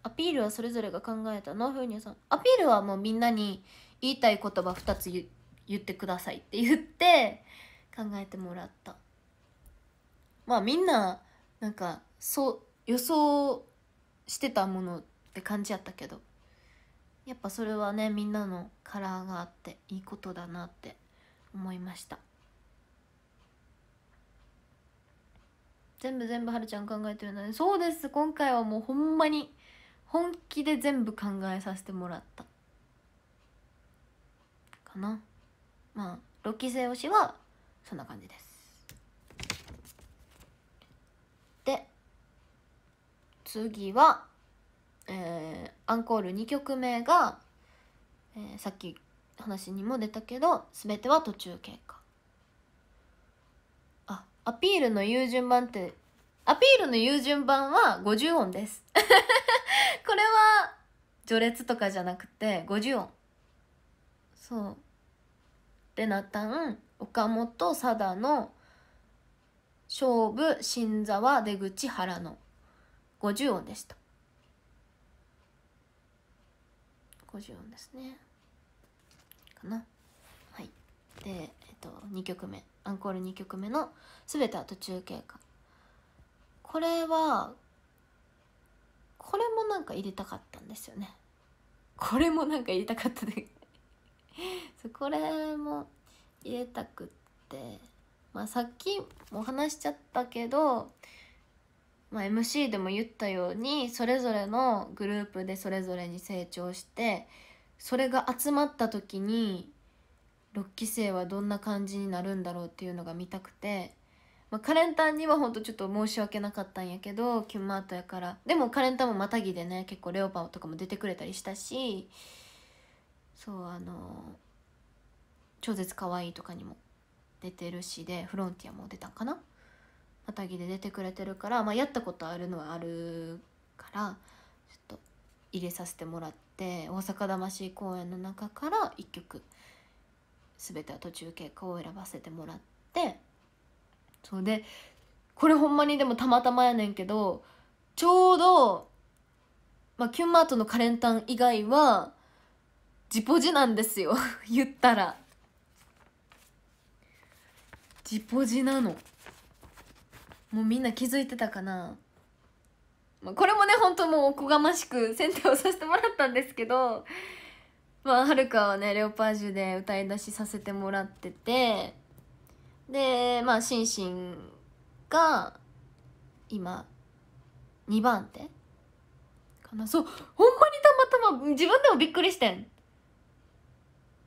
アピールはそれぞれが考えたのふうにさんアピールはもうみんなに言いたい言葉2つ言ってくださいって言って考えてもらったまあみんななんかそう予想してたものって感じやったけどやっぱそれはねみんなのカラーがあっていいことだなって思いました全部全部はるちゃん考えてるのに、そうです今回はもうほんまに本気で全部考えさせてもらったかなまあロキ生推しはそんな感じですで次は、えー、アンコール2曲目が、えー、さっき話にも出たけど全ては途中経過あアピールの言う順番ってアピールの言う順番は50音です これは序列とかじゃなくて50音そうってなったん岡本貞の勝負新沢出口原の50音でした50音ですねかなはいで、えっと、2曲目アンコール2曲目の「すべては途中経過」これはこれもなんか入れたかったんですよねこれもなんか入れたかったで そこれも入れたくってまあさっきも話しちゃったけど、まあ、MC でも言ったようにそれぞれのグループでそれぞれに成長してそれが集まった時に6期生はどんな感じになるんだろうっていうのが見たくて、まあ、カレンタンにはほんとちょっと申し訳なかったんやけどキュンマートやからでもカレンタンもまたぎでね結構レオパオとかも出てくれたりしたしそうあの超絶可愛いとかにも出てるしでフロンティアも出たかなまたぎで出てくれてるから、まあ、やったことあるのはあるからちょっと入れさせてもらって大阪魂公演の中から1曲全ては途中経過を選ばせてもらってそうでこれほんまにでもたまたまやねんけどちょうど、まあ、キュンマートのカレンタン以外はジポジなんですよ 言ったらジポジなのもうみんな気づいてたかな、まあ、これもね本当もうおこがましく選定をさせてもらったんですけどまあはるかはねレオパージュで歌い出しさせてもらっててでまあシンシンが今2番手かなそうほんまにたまたま自分でもびっくりしてん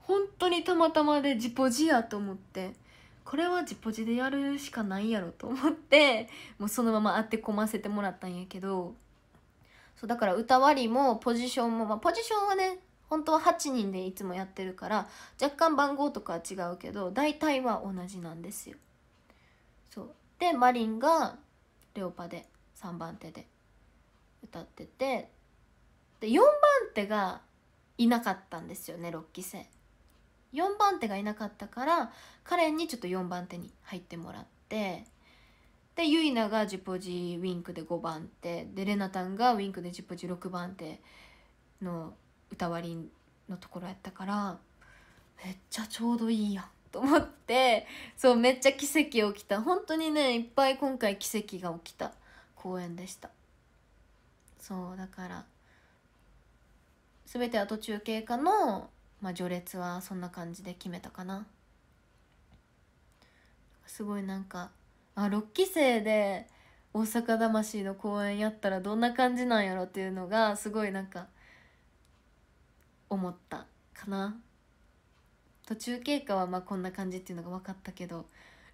本当にたまたまでジポジやと思ってこれはジポジでやるしかないやろと思ってもうそのまま当て込ませてもらったんやけどそうだから歌割りもポジションも、まあ、ポジションはね本当は8人でいつもやってるから若干番号とかは違うけど大体は同じなんですよ。そうでマリンがレオパで3番手で歌っててで4番手がいなかったんですよね6期生。4番手がいなかったからカレンにちょっと4番手に入ってもらってでユイナがジポジウィンクで5番手でレナタンがウィンクでジポジ6番手の歌割りのところやったからめっちゃちょうどいいやんと思ってそうめっちゃ奇跡起きた本当にねいっぱい今回奇跡が起きた公演でしたそうだから全ては途中経過のまあ、序列はそんな感じで決めたかなすごいなんかあ6期生で大阪魂の公演やったらどんな感じなんやろっていうのがすごいなんか思ったかな途中経過はまあこんな感じっていうのが分かったけど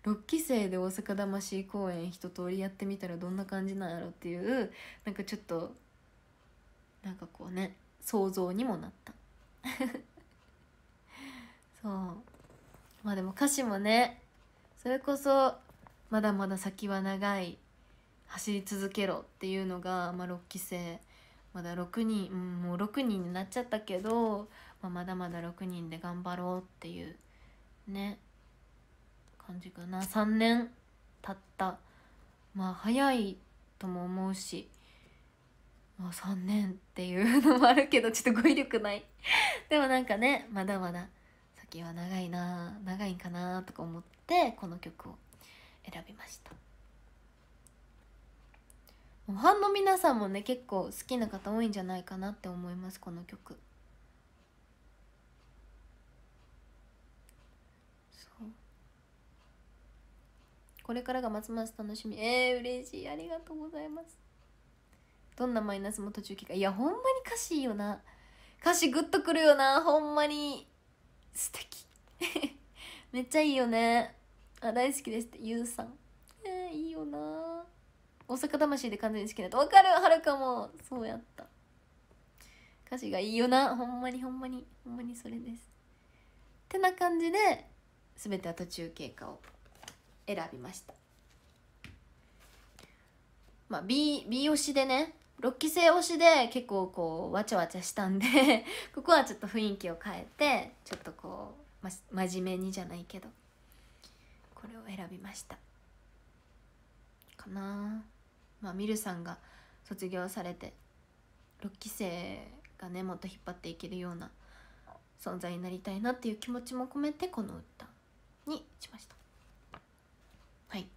6期生で大阪魂公演一通りやってみたらどんな感じなんやろっていうなんかちょっとなんかこうね想像にもなったそうまあでも歌詞もねそれこそ「まだまだ先は長い走り続けろ」っていうのが、まあ、6期生まだ6人、うん、もう6人になっちゃったけど、まあ、まだまだ6人で頑張ろうっていうね感じかな3年経ったまあ早いとも思うしまあ3年っていうのもあるけどちょっと語彙力ないでもなんかねまだまだ月は長いな長いんかなとか思ってこの曲を選びましたファンの皆さんもね結構好きな方多いんじゃないかなって思いますこの曲そうこれからがますます楽しみえー、嬉しいありがとうございますどんなマイナスも途中経過いやほんまに歌詞いいよな歌詞グッとくるよなほんまに素敵 めっちゃいいよねあ大好きですってゆうさんえー、いいよな大阪魂で完全に好きなとわかるはるかもそうやった歌詞がいいよなほんまにほんまにほんまにそれですってな感じで全ては途中経過を選びましたまあ B, B 推しでね6期生推しで結構こうわちゃわちゃしたんで ここはちょっと雰囲気を変えてちょっとこう、ま、真面目にじゃないけどこれを選びましたかなまあみるさんが卒業されて6期生がねもっと引っ張っていけるような存在になりたいなっていう気持ちも込めてこの歌にしましたはい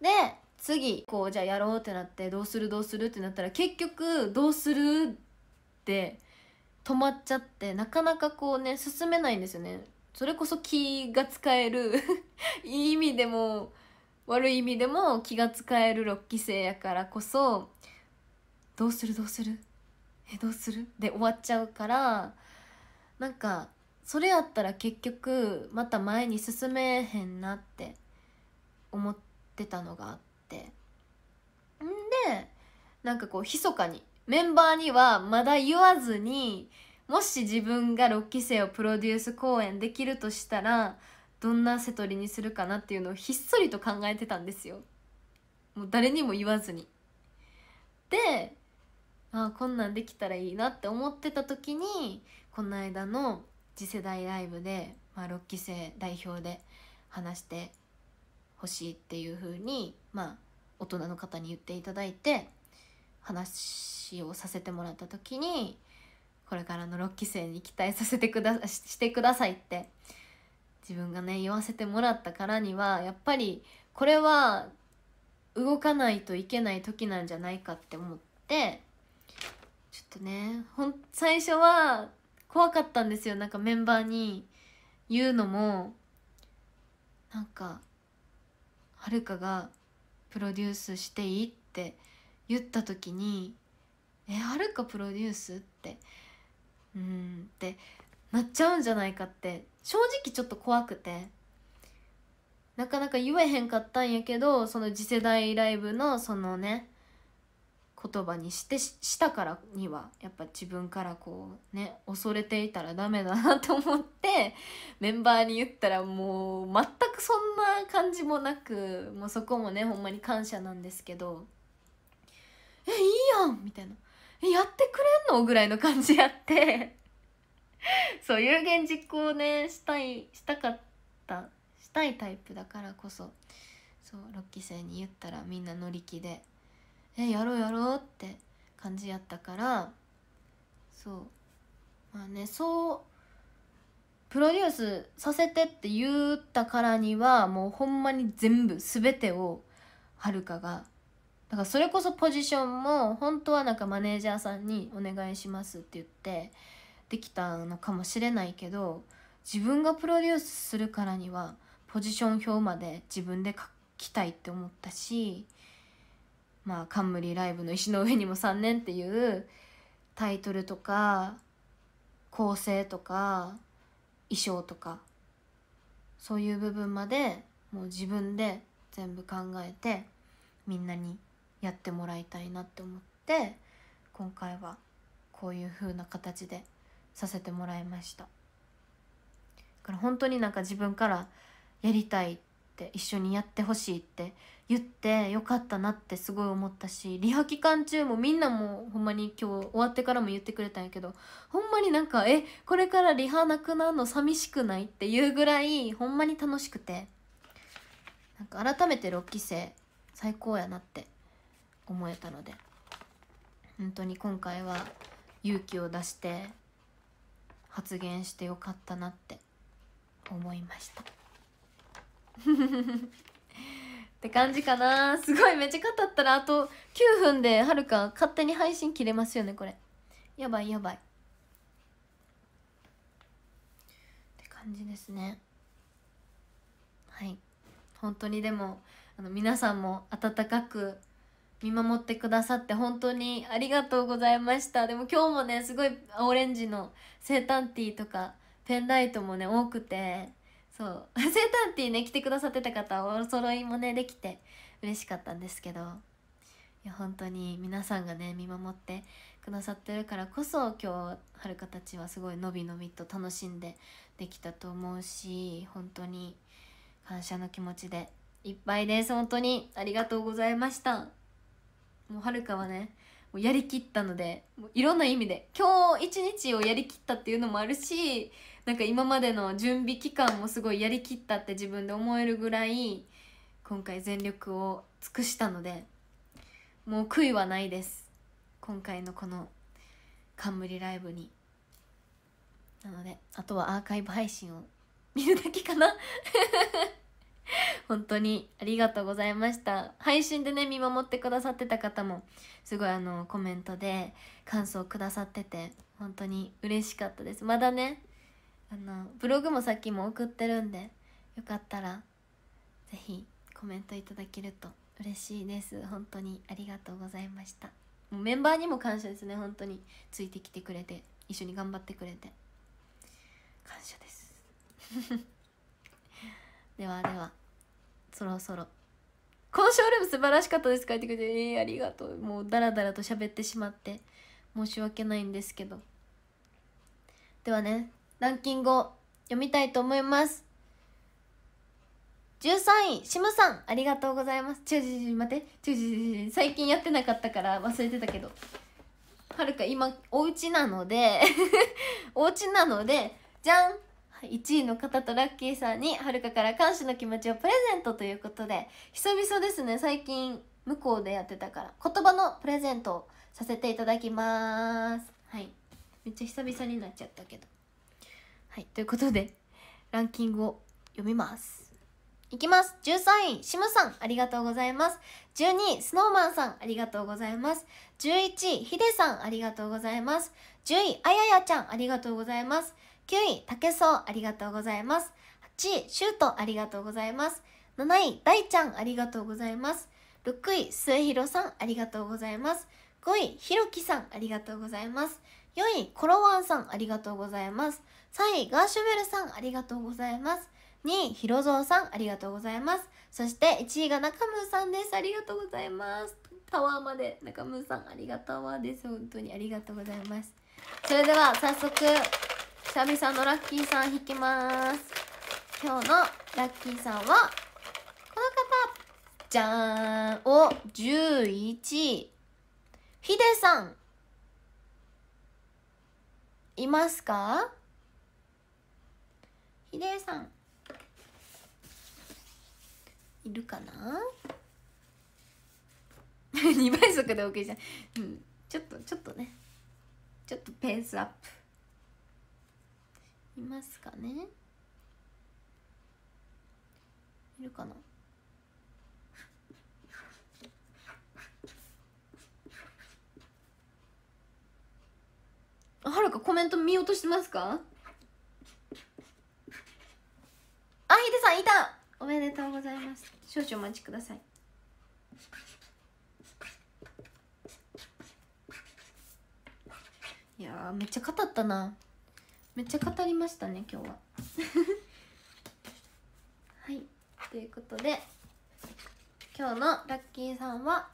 で次こうじゃあやろうってなってどうするどうするってなったら結局どうするって止まっちゃってなかなかこうね進めないんですよねそれこそ気が使える いい意味でも悪い意味でも気が使える6期生やからこそどうするどうするえどうするで終わっちゃうからなんかそれやったら結局また前に進めへんなって思ってたのがあって。ってんでなんかこう密かにメンバーにはまだ言わずにもし自分が6期生をプロデュース公演できるとしたらどんな瀬戸りにするかなっていうのをひっそりと考えてたんですよもう誰にも言わずにであこんなんできたらいいなって思ってた時にこの間の次世代ライブで、まあ、6期生代表で話してほしいっていうふうにまあ大人の方に言っていただいて話をさせてもらった時にこれからの6期生に期待させてくだしてくださいって自分がね言わせてもらったからにはやっぱりこれは動かないといけない時なんじゃないかって思ってちょっとねほん最初は怖かったんですよなんかメンバーに言うのもなんかはるかがプロデュースしていいって言った時に「えはるかプロデュース?」ってうんってなっちゃうんじゃないかって正直ちょっと怖くてなかなか言えへんかったんやけどその次世代ライブのそのね言葉にしてしたからにはやっぱ自分からこうね恐れていたらダメだなと思って メンバーに言ったらもう全くそんな感じもなくもうそこもねほんまに感謝なんですけど「えいいやん!」みたいな「やってくれんの?」ぐらいの感じやって そう有言実行ねしたいしたかったしたいタイプだからこそそう6期生に言ったらみんな乗り気で。えやろうやろうって感じやったからそうまあねそうプロデュースさせてって言ったからにはもうほんまに全部全てをはるかがだからそれこそポジションも本当はなんかマネージャーさんに「お願いします」って言ってできたのかもしれないけど自分がプロデュースするからにはポジション表まで自分で書きたいって思ったしまあ、冠ライブの石の上にも3年っていうタイトルとか構成とか衣装とかそういう部分までもう自分で全部考えてみんなにやってもらいたいなって思って今回はこういう風な形でさせてもらいましただから本当になんか自分からやりたいって一緒にやってほしいって言ってよかったなってすごい思ったしリハ期間中もみんなもほんまに今日終わってからも言ってくれたんやけどほんまになんかえこれからリハなくなるの寂しくないっていうぐらいほんまに楽しくてなんか改めて6期生最高やなって思えたので本当に今回は勇気を出して発言してよかったなって思いました。って感じかなすごいめっちゃ語ったらあと9分ではるか勝手に配信切れますよねこれやばいやばいって感じですねはい本当にでもあの皆さんも温かく見守ってくださって本当にありがとうございましたでも今日もねすごいオレンジの生誕ティーとかペンライトもね多くてそう 生誕ティーね来てくださってた方お揃いもねできて嬉しかったんですけどいや本当に皆さんがね見守ってくださってるからこそ今日はるかたちはすごいのびのびと楽しんでできたと思うし本当に感謝の気持ちでいっぱいです本当にありがとうございましたもうはるかはねもうやりきったのでもういろんな意味で今日一日をやりきったっていうのもあるしなんか今までの準備期間もすごいやりきったって自分で思えるぐらい今回全力を尽くしたのでもう悔いはないです今回のこの冠ライブになのであとはアーカイブ配信を見るだけかな本当にありがとうございました配信でね見守ってくださってた方もすごいあのコメントで感想くださってて本当に嬉しかったですまだねあのブログもさっきも送ってるんでよかったら是非コメントいただけると嬉しいです本当にありがとうございましたもうメンバーにも感謝ですね本当についてきてくれて一緒に頑張ってくれて感謝です ではではそろそろ「このショールーム素晴らしかったです」書いてくれて「えー、ありがとう」もうダラダラと喋ってしまって申し訳ないんですけどではねランキングを読みたいと思います。13位、シムさん、ありがとうございます。ちょちじじ、待って、ちょちじじ、最近やってなかったから忘れてたけど。はるか、今、お家なので お家なので、じゃん !1 位の方とラッキーさんに、はるかから感謝の気持ちをプレゼントということで、久々ですね、最近、向こうでやってたから、言葉のプレゼントをさせていただきます。はい。めっちゃ久々になっちゃったけど。はい、ということで、ランキングを読みます。いきます。13位、シムさん、ありがとうございます。12位、スノーマンさん、ありがとうございます。11位、ヒデさん、ありがとうございます。10位、あややちゃん、ありがとうございます。9位、たけそう、ありがとうございます。8位、シュート、ありがとうございます。7位、大ちゃん、ありがとうございます。6位、末広さん、ありがとうございます。5位、ひろきさん、ありがとうございます。4位、コロワンさん、ありがとうございます。3位、ガーシュベルさん、ありがとうございます。2位、ひろぞうさん、ありがとうございます。そして1位が中村さんです。ありがとうございます。タワーまで、中村さん、ありがとうです。本当にありがとうございます。それでは、早速、久々のラッキーさん引きます。今日のラッキーさんは、この方じゃーんお、11位。ヒデさん。いますかひでさんいるかな 二倍速でお送りした、うん、ちょっとちょっとねちょっとペースアップいますかねいるかな はるかコメント見落としてますかあヒデさんいたおめでとうございます少々お待ちくださいいやめっちゃ語ったなめっちゃ語りましたね今日は はいということで今日のラッキーさんは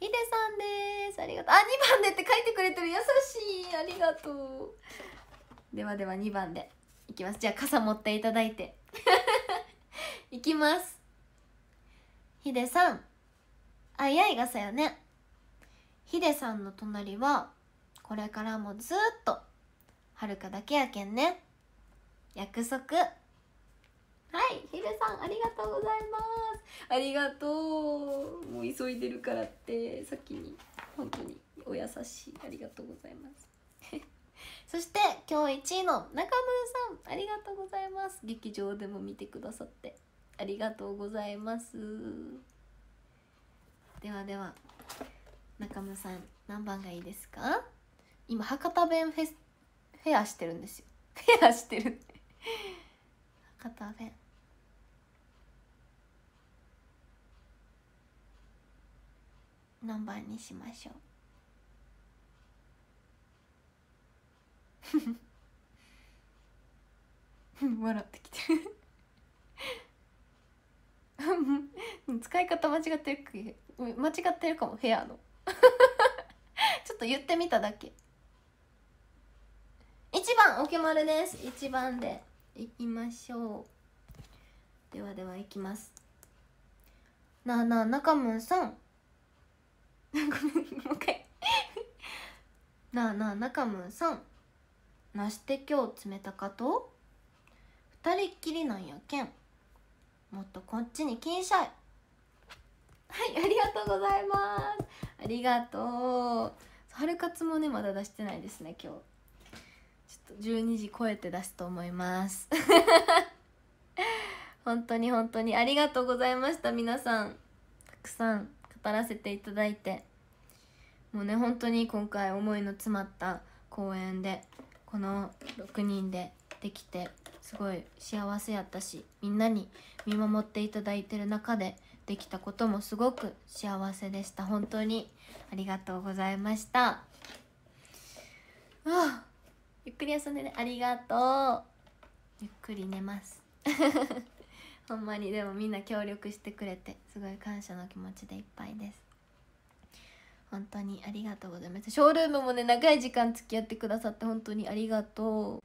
ヒデさんですありがとうあ2番でって書いてくれてる優しいありがとうではでは2番でいきますじゃあ傘持っていただいていきますヒデさんあいあい傘ねヒデさんの隣はこれからもずっとはるかだけやけんね約束はいヒデさんありがとうございますありがとうもう急いでるからって先に本当にお優しいありがとうございます そして今日1位の中村さんありがとうございます劇場でも見てくださってありがとうございますではでは中村さん何番がいいですか今博多弁フェスフェアしてるんですよ フェアしてる博多弁何番にしましょう 笑ってきて 使い方間違ってる間違ってるかもヘアの ちょっと言ってみただけ1番おけまるです1番でいきましょうではではいきますなあなあ中村さん ごめんもう一回なあなあ中村さんなして今日冷たかと二人っきりなんやけんもっとこっちに来んしゃいはいありがとうございますありがとう春活もねまだ出してないですね今日ちょっと12時超えて出すと思います 本当に本当にありがとうございました皆さんたくさん語らせていただいてもうね本当に今回思いの詰まった公演でこの6人でできてすごい幸せやったしみんなに見守っていただいてる中でできたこともすごく幸せでした本当にありがとうございましたうわゆっくり休んでねありがとうゆっくり寝ます ほんまにでもみんな協力してくれてすごい感謝の気持ちでいっぱいです本当にありがとうございますショールームもね長い時間付き合ってくださって本当にありがとう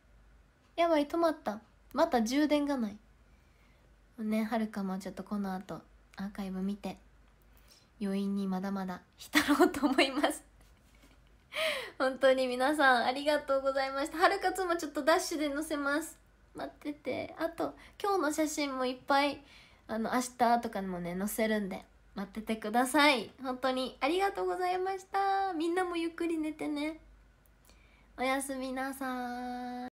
やばい止まったまた充電がないねはるかもちょっとこの後アーカイブ見て余韻にまだまだ浸ろうと思います 本当に皆さんありがとうございましたはるかつもちょっとダッシュで載せます待っててあと今日の写真もいっぱいあの明日とかにもね載せるんで待っててください本当にありがとうございましたみんなもゆっくり寝てねおやすみなさい